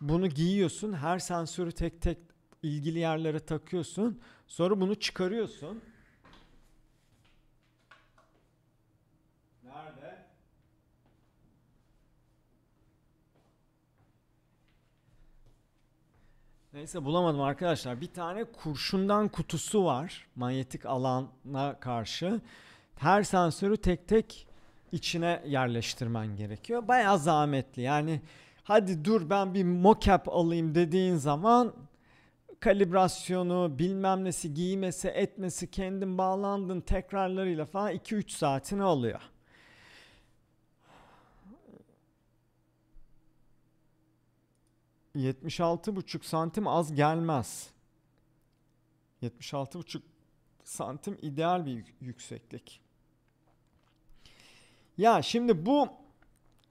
[SPEAKER 2] bunu giyiyorsun, her sensörü tek tek ilgili yerlere takıyorsun. Sonra bunu çıkarıyorsun. Neyse bulamadım arkadaşlar. Bir tane kurşundan kutusu var manyetik alana karşı. Her sensörü tek tek içine yerleştirmen gerekiyor. Baya zahmetli yani hadi dur ben bir mocap alayım dediğin zaman kalibrasyonu bilmem nesi giymesi etmesi kendin bağlandın tekrarlarıyla falan 2-3 saatini alıyor. 76,5 santim az gelmez. 76,5 santim ideal bir yükseklik. Ya şimdi bu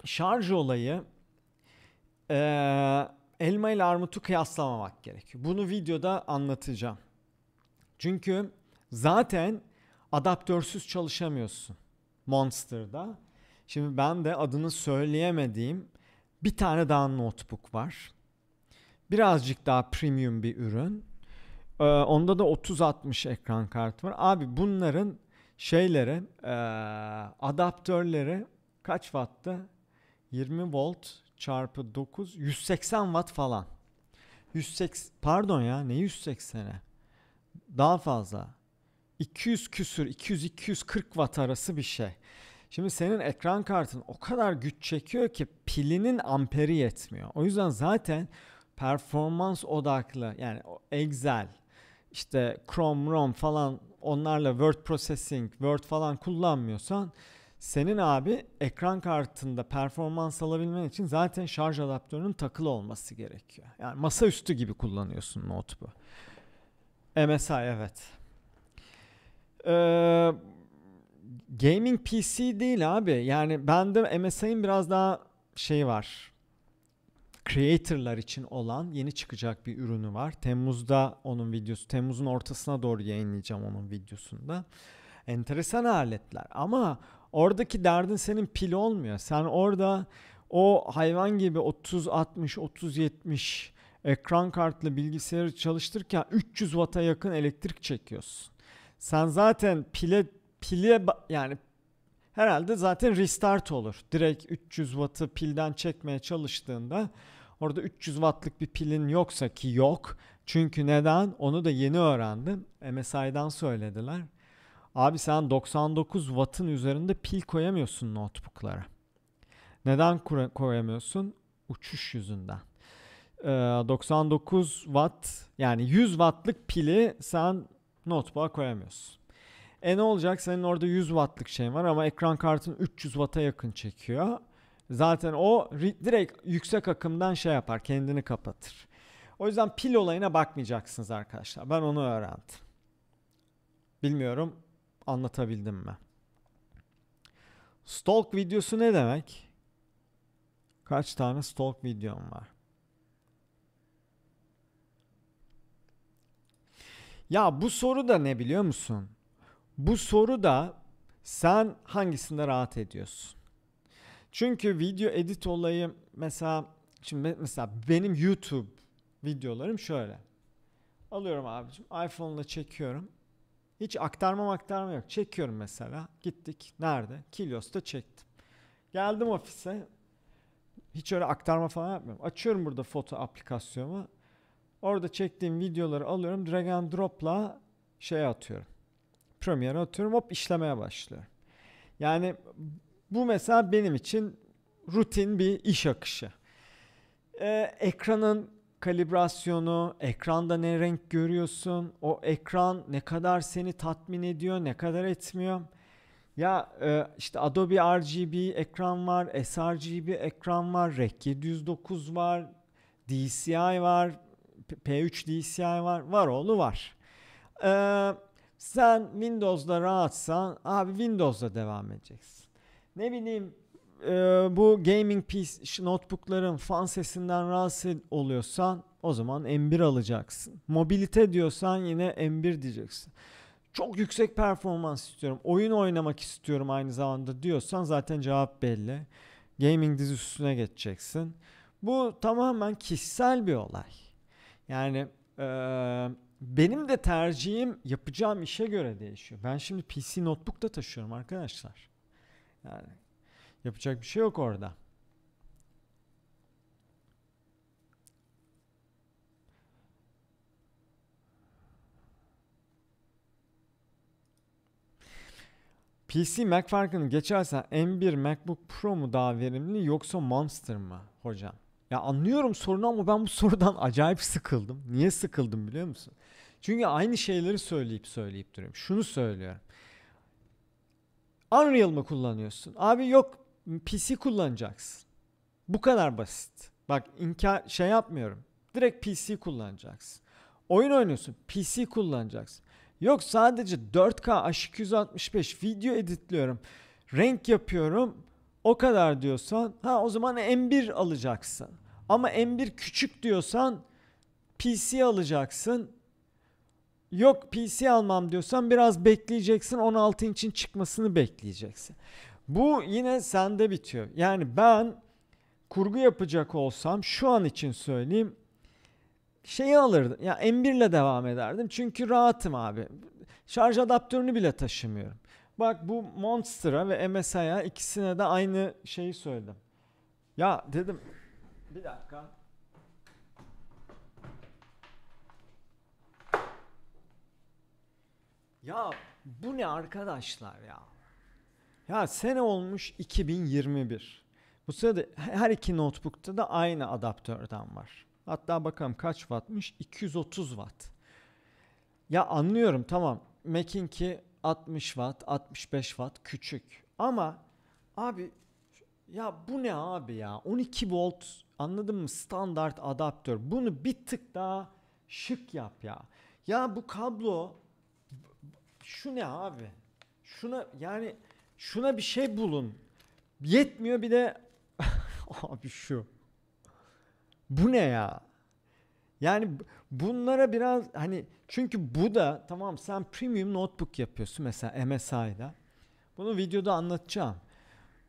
[SPEAKER 2] şarj olayı e, elma ile armutu kıyaslamamak gerekiyor. Bunu videoda anlatacağım. Çünkü zaten adaptörsüz çalışamıyorsun Monster'da. Şimdi ben de adını söyleyemediğim bir tane daha notebook var birazcık daha premium bir ürün. Ee, onda da 30-60 ekran kartı var. Abi bunların şeyleri e, adaptörleri kaç wattta? 20 volt çarpı 9 180 watt falan. 180 pardon ya ne 180'e? Daha fazla. 200 küsür 200 240 watt arası bir şey. Şimdi senin ekran kartın o kadar güç çekiyor ki pilinin amperi yetmiyor. O yüzden zaten performans odaklı yani Excel, işte Chrome, ROM falan onlarla word processing, word falan kullanmıyorsan senin abi ekran kartında performans alabilmen için zaten şarj adaptörünün takılı olması gerekiyor. Yani masaüstü gibi kullanıyorsun notebook'u. MSI evet. Ee, gaming PC değil abi. Yani bende MSI'nin biraz daha şeyi var creatorlar için olan yeni çıkacak bir ürünü var. Temmuz'da onun videosu, Temmuz'un ortasına doğru yayınlayacağım onun videosunda. Enteresan aletler ama oradaki derdin senin pil olmuyor. Sen orada o hayvan gibi 30 60 30 70 ekran kartlı bilgisayarı çalıştırırken 300 watt'a yakın elektrik çekiyorsun. Sen zaten pile pile yani herhalde zaten restart olur. Direkt 300 wattı pilden çekmeye çalıştığında orada 300 wattlık bir pilin yoksa ki yok. Çünkü neden? Onu da yeni öğrendim. MSI'dan söylediler. Abi sen 99 wattın üzerinde pil koyamıyorsun notebooklara. Neden koyamıyorsun? Uçuş yüzünden. 99 ee, watt yani 100 wattlık pili sen notebook'a koyamıyorsun. E ne olacak? Senin orada 100 wattlık şey var ama ekran kartın 300 watt'a yakın çekiyor. Zaten o direkt yüksek akımdan şey yapar, kendini kapatır. O yüzden pil olayına bakmayacaksınız arkadaşlar. Ben onu öğrendim. Bilmiyorum anlatabildim mi? Stalk videosu ne demek? Kaç tane stalk videom var? Ya bu soru da ne biliyor musun? Bu soru da sen hangisinde rahat ediyorsun? Çünkü video edit olayı mesela şimdi mesela benim YouTube videolarım şöyle. Alıyorum abicim iPhone'la çekiyorum. Hiç aktarma aktarma yok. Çekiyorum mesela. Gittik. Nerede? Kilios'ta çektim. Geldim ofise. Hiç öyle aktarma falan yapmıyorum. Açıyorum burada foto aplikasyonumu. Orada çektiğim videoları alıyorum. Drag and drop'la şey atıyorum. Premiere atıyorum hop işlemeye başlıyor. Yani bu mesela benim için rutin bir iş akışı. Ee, ekranın kalibrasyonu, ekranda ne renk görüyorsun, o ekran ne kadar seni tatmin ediyor, ne kadar etmiyor. Ya e, işte Adobe RGB ekran var, sRGB ekran var, Rec 709 var, DCI var, P3 DCI var, var oğlu var. Eee sen Windows'da rahatsan abi Windows'da devam edeceksin. Ne bileyim e, bu gaming PC notebookların fan sesinden rahatsız oluyorsan o zaman M1 alacaksın. Mobilite diyorsan yine M1 diyeceksin. Çok yüksek performans istiyorum. Oyun oynamak istiyorum aynı zamanda diyorsan zaten cevap belli. Gaming dizi geçeceksin. Bu tamamen kişisel bir olay. Yani eee benim de tercihim yapacağım işe göre değişiyor. Ben şimdi PC notebook da taşıyorum arkadaşlar. Yani yapacak bir şey yok orada. PC Mac farkını geçersen M1 MacBook Pro mu daha verimli yoksa Monster mı hocam? Ya anlıyorum sorunu ama ben bu sorudan acayip sıkıldım. Niye sıkıldım biliyor musun? Çünkü aynı şeyleri söyleyip söyleyip duruyorum. Şunu söylüyorum. Unreal mı kullanıyorsun? Abi yok PC kullanacaksın. Bu kadar basit. Bak inkar şey yapmıyorum. Direkt PC kullanacaksın. Oyun oynuyorsun. PC kullanacaksın. Yok sadece 4K H265 video editliyorum. Renk yapıyorum. O kadar diyorsan ha o zaman M1 alacaksın. Ama M1 küçük diyorsan PC alacaksın. Yok PC almam diyorsan biraz bekleyeceksin 16 için çıkmasını bekleyeceksin. Bu yine sende bitiyor. Yani ben kurgu yapacak olsam şu an için söyleyeyim şeyi alırdım. Ya M1 ile devam ederdim. Çünkü rahatım abi. Şarj adaptörünü bile taşımıyorum. Bak bu Monster'a ve MSI'ya ikisine de aynı şeyi söyledim. Ya dedim bir dakika Ya bu ne arkadaşlar ya? Ya sene olmuş 2021. Bu sırada her iki notebook'ta da aynı adaptörden var. Hatta bakalım kaç wattmış? 230 watt. Ya anlıyorum tamam. Mac'in ki 60 watt, 65 watt küçük. Ama abi ya bu ne abi ya? 12 volt anladın mı? Standart adaptör. Bunu bir tık daha şık yap ya. Ya bu kablo şu ne abi? Şuna yani şuna bir şey bulun. Yetmiyor bir de abi şu. Bu ne ya? Yani bunlara biraz hani çünkü bu da tamam sen premium notebook yapıyorsun mesela MSI'da. Bunu videoda anlatacağım.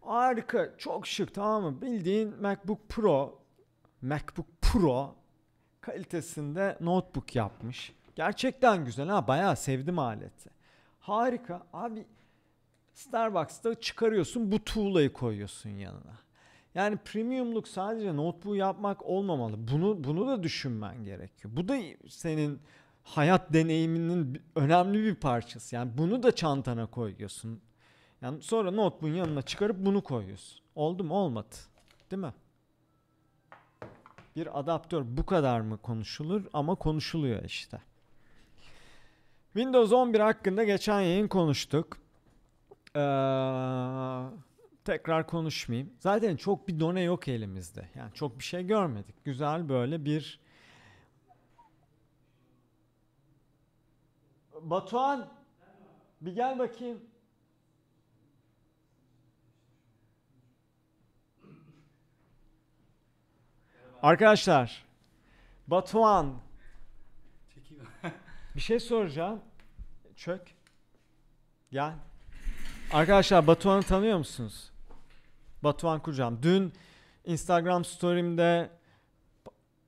[SPEAKER 2] Harika, çok şık tamam mı? Bildiğin MacBook Pro, MacBook Pro kalitesinde notebook yapmış. Gerçekten güzel ha bayağı sevdim aleti. Harika. Abi Starbucks'ta çıkarıyorsun bu tuğlayı koyuyorsun yanına. Yani premiumluk sadece notebook yapmak olmamalı. Bunu bunu da düşünmen gerekiyor. Bu da senin hayat deneyiminin önemli bir parçası. Yani bunu da çantana koyuyorsun. Yani sonra notebook'un yanına çıkarıp bunu koyuyorsun. Oldu mu? Olmadı. Değil mi? Bir adaptör bu kadar mı konuşulur ama konuşuluyor işte. Windows 11 hakkında geçen yayın konuştuk. Ee, tekrar konuşmayayım. Zaten çok bir done yok elimizde. Yani çok bir şey görmedik. Güzel böyle bir Batuhan bir gel bakayım. Arkadaşlar Batuhan bir şey soracağım. Çök. Gel. Arkadaşlar Batuhan'ı tanıyor musunuz? Batuhan Kucam. Dün Instagram story'imde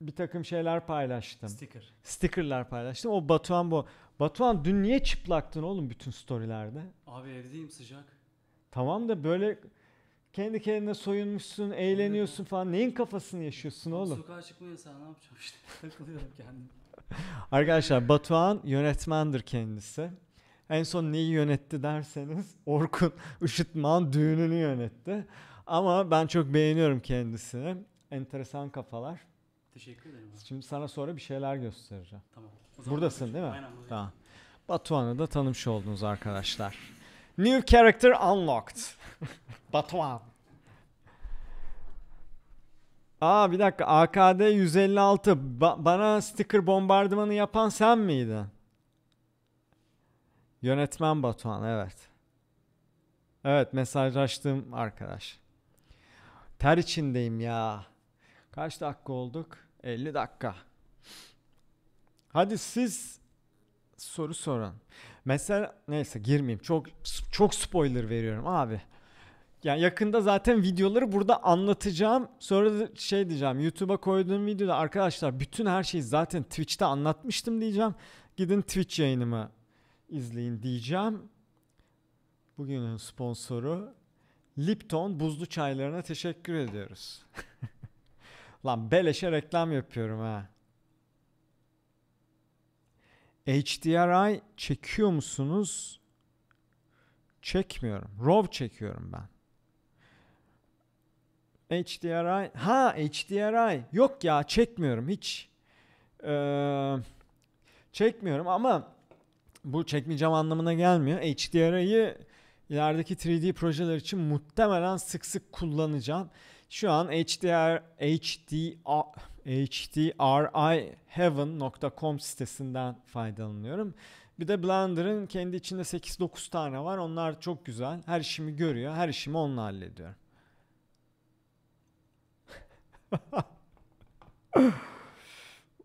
[SPEAKER 2] bir takım şeyler paylaştım. Sticker. Sticker'lar paylaştım. O Batuhan bu. Batuhan dün niye çıplaktın oğlum bütün storylerde? Abi evdeyim sıcak. Tamam da böyle kendi kendine soyunmuşsun, eğleniyorsun falan. Neyin kafasını yaşıyorsun oğlum? Sokağa çıkmıyor sen ne yapacağım işte. Takılıyorum kendim. Arkadaşlar Batuhan yönetmendir kendisi. En son neyi yönetti derseniz Orkun Işıtman düğününü yönetti. Ama ben çok beğeniyorum kendisini. Enteresan kafalar. Teşekkür ederim. abi. Şimdi sana sonra bir şeyler göstereceğim. Tamam. Buradasın değil mi? Aynen buradayım. Tamam. Batuhan'ı da tanımış oldunuz arkadaşlar. New Character Unlocked. Batuhan. Aa bir dakika AKD 156 ba- bana sticker bombardımanı yapan sen miydin? Yönetmen Batuhan evet. Evet mesajlaştığım arkadaş. Ter içindeyim ya. Kaç dakika olduk? 50 dakika. Hadi siz soru sorun. Mesela neyse girmeyeyim. Çok çok spoiler veriyorum abi. Yani yakında zaten videoları burada anlatacağım. Sonra da şey diyeceğim. YouTube'a koyduğum videoda arkadaşlar bütün her şeyi zaten Twitch'te anlatmıştım diyeceğim. Gidin Twitch yayınımı izleyin diyeceğim. Bugünün sponsoru Lipton buzlu çaylarına teşekkür ediyoruz. Lan beleşe reklam yapıyorum ha. HDRI çekiyor musunuz? Çekmiyorum. RAW çekiyorum ben. HDRI. Ha HDRI. Yok ya çekmiyorum hiç. Ee, çekmiyorum ama bu çekmeyeceğim anlamına gelmiyor. HDRI'yi ilerideki 3D projeler için muhtemelen sık sık kullanacağım. Şu an HDR, HDR, HDRIHeaven.com sitesinden faydalanıyorum. Bir de Blender'ın kendi içinde 8-9 tane var. Onlar çok güzel. Her işimi görüyor. Her işimi onunla hallediyorum.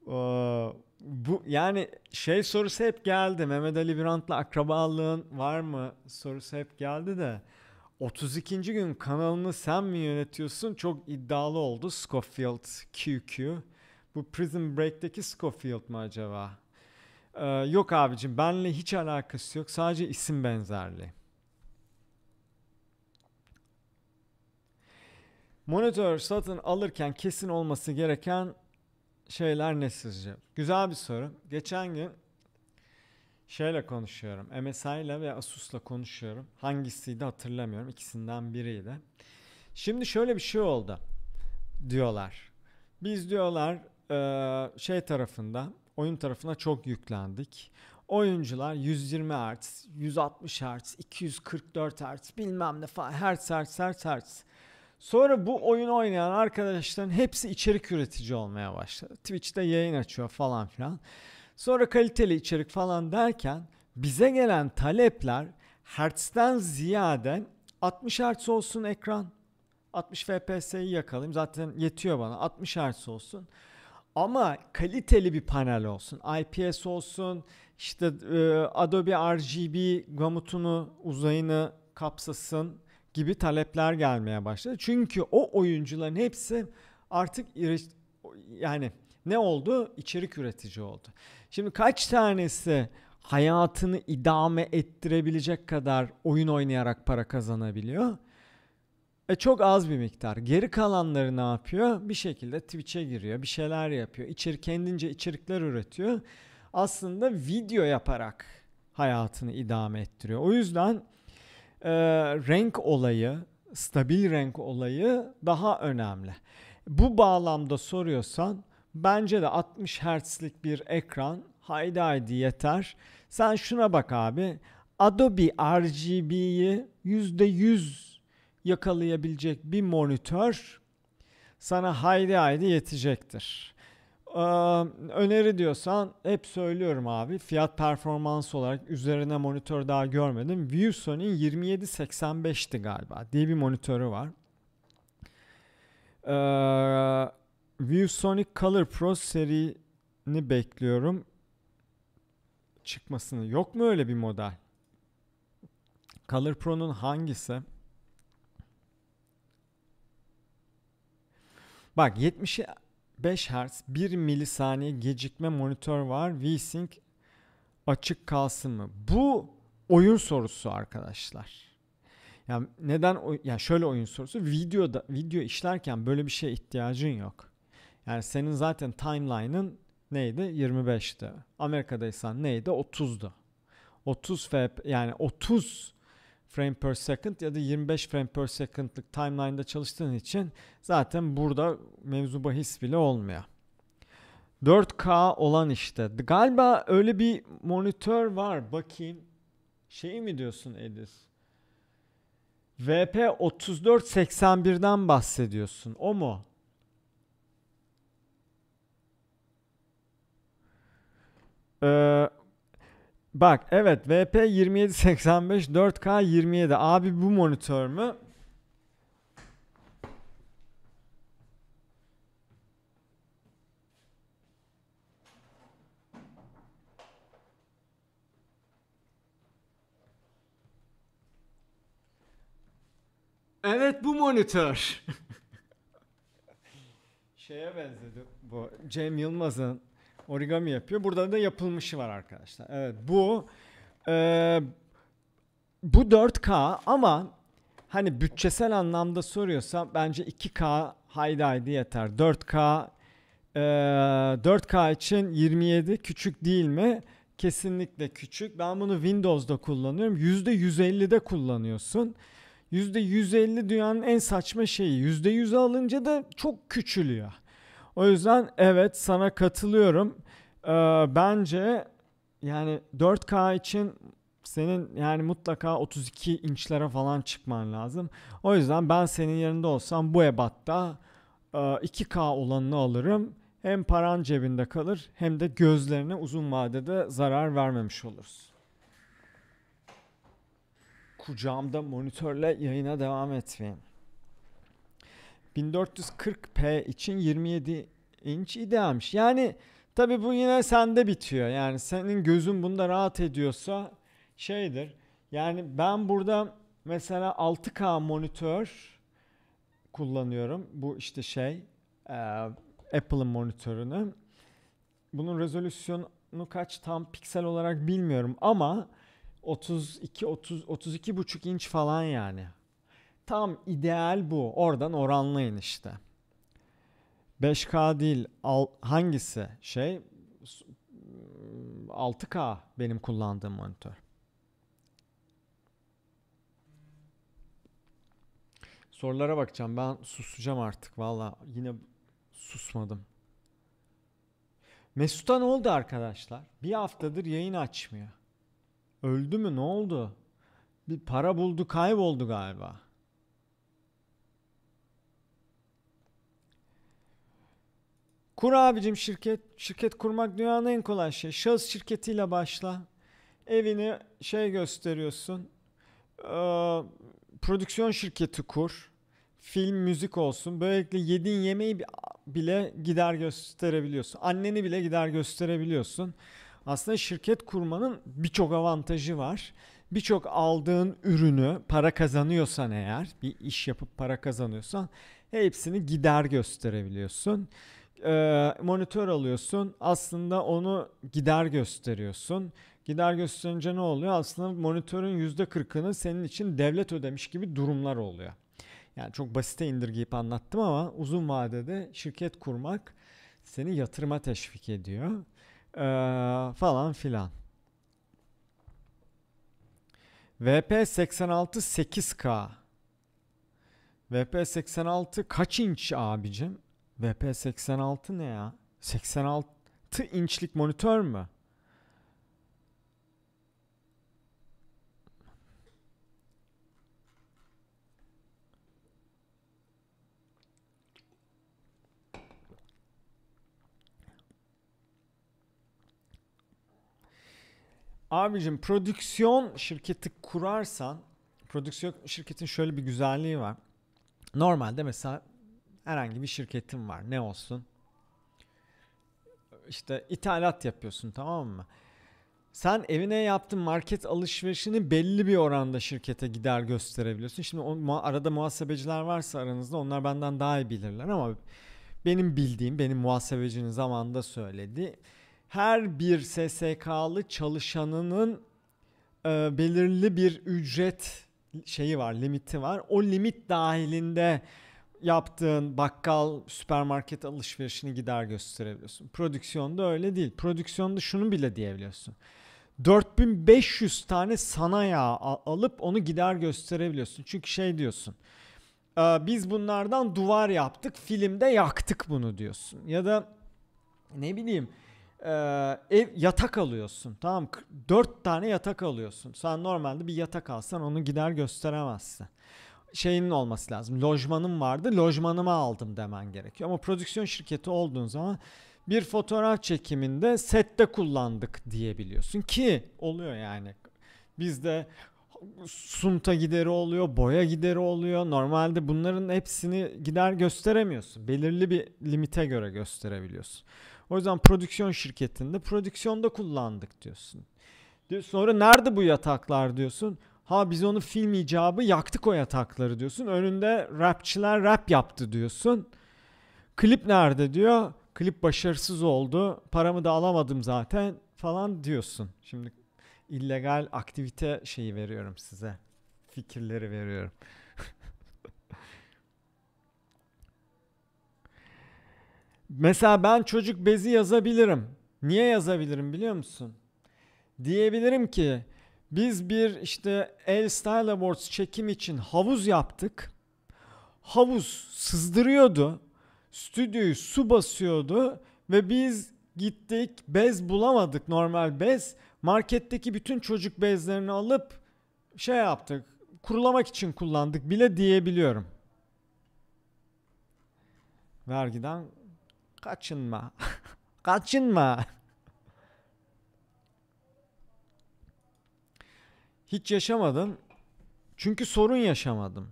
[SPEAKER 2] Bu yani şey sorusu hep geldi. Mehmet Ali Birant'la akrabalığın var mı sorusu hep geldi de 32. gün kanalını sen mi yönetiyorsun? Çok iddialı oldu Scofield QQ. Bu Prison Break'teki Scofield mu acaba? Ee, yok abicim benle hiç alakası yok. Sadece isim benzerliği. Monitör satın alırken kesin olması gereken şeyler ne sizce? Güzel bir soru. Geçen gün şeyle konuşuyorum. MSI ile ve Asus'la konuşuyorum. Hangisiydi hatırlamıyorum. İkisinden biriydi. Şimdi şöyle bir şey oldu diyorlar. Biz diyorlar e, şey tarafında oyun tarafına çok yüklendik. Oyuncular 120 Hz, 160 Hz, 244 Hz bilmem ne falan Hz Hz Hz Hz. Sonra bu oyunu oynayan arkadaşların hepsi içerik üretici olmaya başladı. Twitch'te yayın açıyor falan filan. Sonra kaliteli içerik falan derken bize gelen talepler Hertz'ten ziyade 60 hertz olsun ekran. 60 FPS'yi yakalayayım zaten yetiyor bana 60 hertz olsun. Ama kaliteli bir panel olsun. IPS olsun, işte e, Adobe RGB gamutunu, uzayını kapsasın gibi talepler gelmeye başladı. Çünkü o oyuncuların hepsi artık yani ne oldu? İçerik üretici oldu. Şimdi kaç tanesi hayatını idame ettirebilecek kadar oyun oynayarak para kazanabiliyor? E çok az bir miktar. Geri kalanları ne yapıyor? Bir şekilde Twitch'e giriyor, bir şeyler yapıyor. İçerik kendince içerikler üretiyor. Aslında video yaparak hayatını idame ettiriyor. O yüzden e, renk olayı, stabil renk olayı daha önemli. Bu bağlamda soruyorsan bence de 60 Hz'lik bir ekran haydi haydi yeter. Sen şuna bak abi Adobe RGB'yi %100 yakalayabilecek bir monitör sana haydi haydi yetecektir öneri diyorsan hep söylüyorum abi. Fiyat performans olarak üzerine monitör daha görmedim. Viewson'in 2785'ti galiba diye bir monitörü var. Ee, ViewSonic Color Pro serini bekliyorum. Çıkmasını. Yok mu öyle bir model? Color Pro'nun hangisi? Bak 70'i 5 Hz 1 milisaniye gecikme monitör var. VSync açık kalsın mı? Bu oyun sorusu arkadaşlar. Yani neden ya yani şöyle oyun sorusu videoda video işlerken böyle bir şeye ihtiyacın yok. Yani senin zaten timeline'ın neydi? 25'ti. Amerika'daysan neydi? 30'du. 30 FP yani 30 frame per second ya da 25 frame per second'lık timeline'da çalıştığın için zaten burada mevzu bahis bile olmuyor. 4K olan işte. Galiba öyle bir monitör var. Bakayım. Şey mi diyorsun Edis? VP 3481'den bahsediyorsun. O mu? Ee, Bak evet VP 2785 4K 27 abi bu monitör mü? Evet bu monitör. Şeye benzedi bu Cem Yılmaz'ın Origami yapıyor. Burada da yapılmışı var arkadaşlar. Evet bu e, bu 4K ama hani bütçesel anlamda soruyorsa bence 2K haydi haydi yeter. 4K e, 4K için 27 küçük değil mi? Kesinlikle küçük. Ben bunu Windows'da kullanıyorum. %150'de kullanıyorsun. %150 dünyanın en saçma şeyi. %100 alınca da çok küçülüyor. O yüzden evet sana katılıyorum. Ee, bence yani 4K için senin yani mutlaka 32 inçlere falan çıkman lazım. O yüzden ben senin yerinde olsam bu ebatta 2K e, olanını alırım. Hem paran cebinde kalır hem de gözlerine uzun vadede zarar vermemiş oluruz. Kucağımda monitörle yayına devam etmeyeyim. 1440p için 27 inç idealmiş. Yani tabi bu yine sende bitiyor. Yani senin gözün bunda rahat ediyorsa şeydir. Yani ben burada mesela 6K monitör kullanıyorum. Bu işte şey e, Apple'ın monitörünü. Bunun rezolüsyonu kaç tam piksel olarak bilmiyorum ama 32 30 32 buçuk inç falan yani. Tam ideal bu. Oradan oranlayın işte. 5K değil al, hangisi şey 6K benim kullandığım monitör. Sorulara bakacağım. Ben susacağım artık. Valla yine susmadım. Mesut'a ne oldu arkadaşlar? Bir haftadır yayın açmıyor. Öldü mü? Ne oldu? Bir para buldu, kayboldu galiba. Kur abicim şirket. Şirket kurmak dünyanın en kolay şey. Şahıs şirketiyle başla. Evini şey gösteriyorsun. Ee, prodüksiyon şirketi kur. Film, müzik olsun. Böylelikle yediğin yemeği bile gider gösterebiliyorsun. Anneni bile gider gösterebiliyorsun. Aslında şirket kurmanın birçok avantajı var. Birçok aldığın ürünü para kazanıyorsan eğer bir iş yapıp para kazanıyorsan hepsini gider gösterebiliyorsun e, monitör alıyorsun. Aslında onu gider gösteriyorsun. Gider gösterince ne oluyor? Aslında monitörün yüzde %40'ını senin için devlet ödemiş gibi durumlar oluyor. Yani çok basite indirgeyip anlattım ama uzun vadede şirket kurmak seni yatırıma teşvik ediyor. E, falan filan. VP 86 8K. VP 86 kaç inç abicim? VP86 ne ya? 86 inçlik monitör mü? Abicim prodüksiyon şirketi kurarsan prodüksiyon şirketin şöyle bir güzelliği var. Normalde mesela herhangi bir şirketin var ne olsun işte ithalat yapıyorsun tamam mı? Sen evine yaptığın market alışverişini belli bir oranda şirkete gider gösterebiliyorsun. Şimdi o, arada muhasebeciler varsa aranızda onlar benden daha iyi bilirler ama benim bildiğim, benim muhasebecinin zamanında söyledi. Her bir SSK'lı çalışanının e, belirli bir ücret şeyi var, limiti var. O limit dahilinde yaptığın bakkal, süpermarket alışverişini gider gösterebiliyorsun. Prodüksiyonda öyle değil. Prodüksiyonda şunu bile diyebiliyorsun. 4500 tane sana yağ alıp onu gider gösterebiliyorsun. Çünkü şey diyorsun. Ee, biz bunlardan duvar yaptık, filmde yaktık bunu diyorsun. Ya da ne bileyim ee, ev yatak alıyorsun. Tamam 4 tane yatak alıyorsun. Sen normalde bir yatak alsan onu gider gösteremezsin şeyinin olması lazım. Lojmanım vardı. Lojmanımı aldım demen gerekiyor. Ama prodüksiyon şirketi olduğun zaman bir fotoğraf çekiminde sette kullandık diyebiliyorsun ki oluyor yani. Bizde sunta gideri oluyor, boya gideri oluyor. Normalde bunların hepsini gider gösteremiyorsun. Belirli bir limite göre gösterebiliyorsun. O yüzden prodüksiyon şirketinde prodüksiyonda kullandık diyorsun. Sonra nerede bu yataklar diyorsun. Ha biz onu film icabı yaktık o yatakları diyorsun. Önünde rapçiler rap yaptı diyorsun. Klip nerede diyor. Klip başarısız oldu. Paramı da alamadım zaten falan diyorsun. Şimdi illegal aktivite şeyi veriyorum size. Fikirleri veriyorum. Mesela ben çocuk bezi yazabilirim. Niye yazabilirim biliyor musun? Diyebilirim ki biz bir işte El Style Awards çekim için havuz yaptık. Havuz sızdırıyordu. Stüdyoyu su basıyordu ve biz gittik bez bulamadık normal bez. Marketteki bütün çocuk bezlerini alıp şey yaptık. Kurulamak için kullandık bile diyebiliyorum. Vergiden kaçınma. kaçınma. Hiç yaşamadım. Çünkü sorun yaşamadım.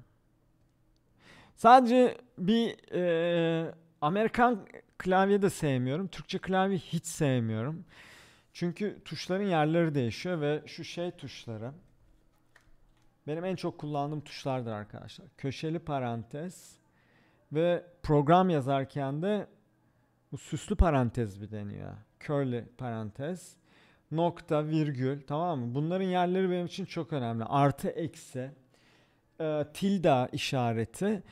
[SPEAKER 2] Sadece bir e, Amerikan klavye de sevmiyorum. Türkçe klavye hiç sevmiyorum. Çünkü tuşların yerleri değişiyor ve şu şey tuşları benim en çok kullandığım tuşlardır arkadaşlar. Köşeli parantez ve program yazarken de bu süslü parantez bir deniyor. Curly parantez nokta, virgül tamam mı? Bunların yerleri benim için çok önemli. Artı, eksi, e, tilde işareti.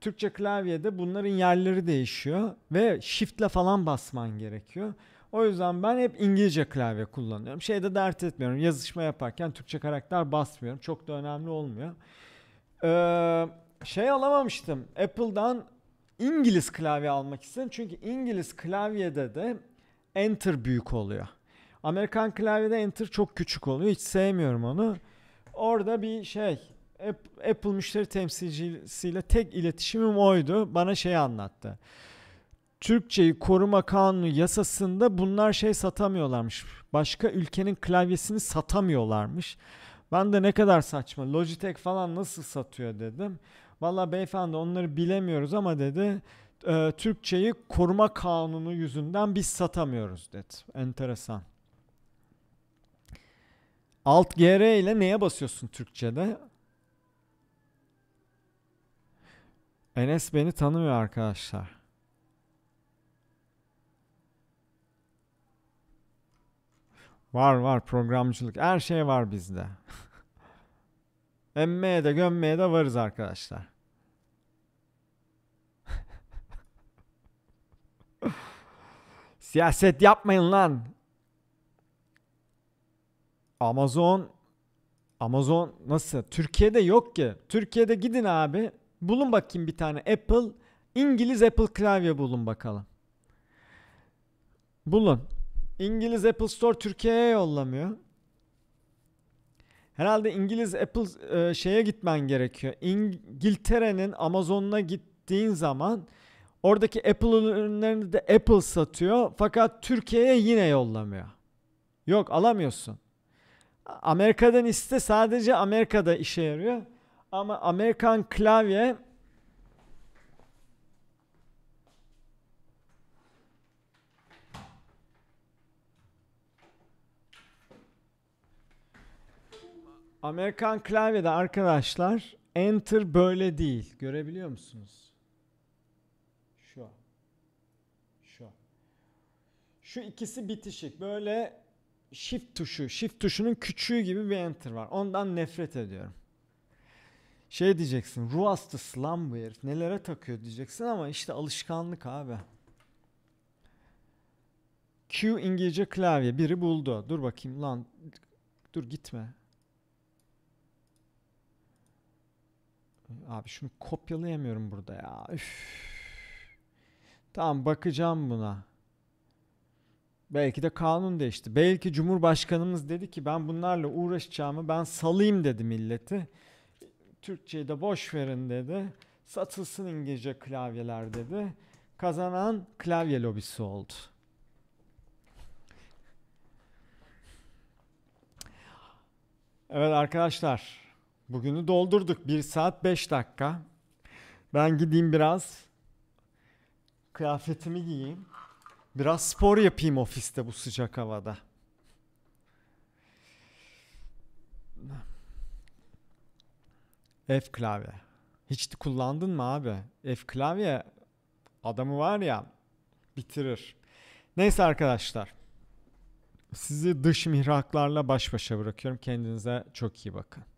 [SPEAKER 2] Türkçe klavyede bunların yerleri değişiyor ve shift'le falan basman gerekiyor. O yüzden ben hep İngilizce klavye kullanıyorum. Şeyde dert etmiyorum. Yazışma yaparken Türkçe karakter basmıyorum. Çok da önemli olmuyor. Ee, şey alamamıştım. Apple'dan İngiliz klavye almak istedim. Çünkü İngiliz klavyede de enter büyük oluyor. Amerikan klavyede enter çok küçük oluyor. Hiç sevmiyorum onu. Orada bir şey Apple müşteri temsilcisiyle tek iletişimim oydu. Bana şeyi anlattı. Türkçeyi koruma kanunu yasasında bunlar şey satamıyorlarmış. Başka ülkenin klavyesini satamıyorlarmış. Ben de ne kadar saçma. Logitech falan nasıl satıyor dedim. Valla beyefendi onları bilemiyoruz ama dedi Türkçeyi koruma kanunu yüzünden biz satamıyoruz dedi. Enteresan. Alt GR ile neye basıyorsun Türkçe'de? Enes beni tanımıyor arkadaşlar. Var var programcılık her şey var bizde. Emmeye de gömmeye de varız arkadaşlar. Siyaset yapmayın lan. Amazon Amazon nasıl? Türkiye'de yok ki. Türkiye'de gidin abi. Bulun bakayım bir tane Apple. İngiliz Apple klavye bulun bakalım. Bulun. İngiliz Apple Store Türkiye'ye yollamıyor. Herhalde İngiliz Apple e, şeye gitmen gerekiyor. İngiltere'nin Amazon'una gittiğin zaman oradaki Apple ürünlerini de Apple satıyor fakat Türkiye'ye yine yollamıyor. Yok alamıyorsun. Amerika'dan iste sadece Amerika'da işe yarıyor. Ama Amerikan klavye Amerikan klavyede arkadaşlar enter böyle değil. Görebiliyor musunuz? Şu. Şu. Şu ikisi bitişik. Böyle shift tuşu, shift tuşunun küçüğü gibi bir enter var. Ondan nefret ediyorum. Şey diyeceksin, ruh hastası lan bu herif nelere takıyor diyeceksin ama işte alışkanlık abi. Q İngilizce klavye biri buldu. Dur bakayım lan. Dur gitme. Abi şunu kopyalayamıyorum burada ya. Üf. Tamam bakacağım buna. Belki de kanun değişti. Belki Cumhurbaşkanımız dedi ki ben bunlarla uğraşacağımı ben salayım dedi milleti. Türkçeyi de boş verin dedi. Satılsın İngilizce klavyeler dedi. Kazanan klavye lobisi oldu. Evet arkadaşlar bugünü doldurduk. 1 saat 5 dakika. Ben gideyim biraz kıyafetimi giyeyim. Biraz spor yapayım ofiste bu sıcak havada. F klavye. Hiç kullandın mı abi? F klavye adamı var ya bitirir. Neyse arkadaşlar. Sizi dış mihraklarla baş başa bırakıyorum. Kendinize çok iyi bakın.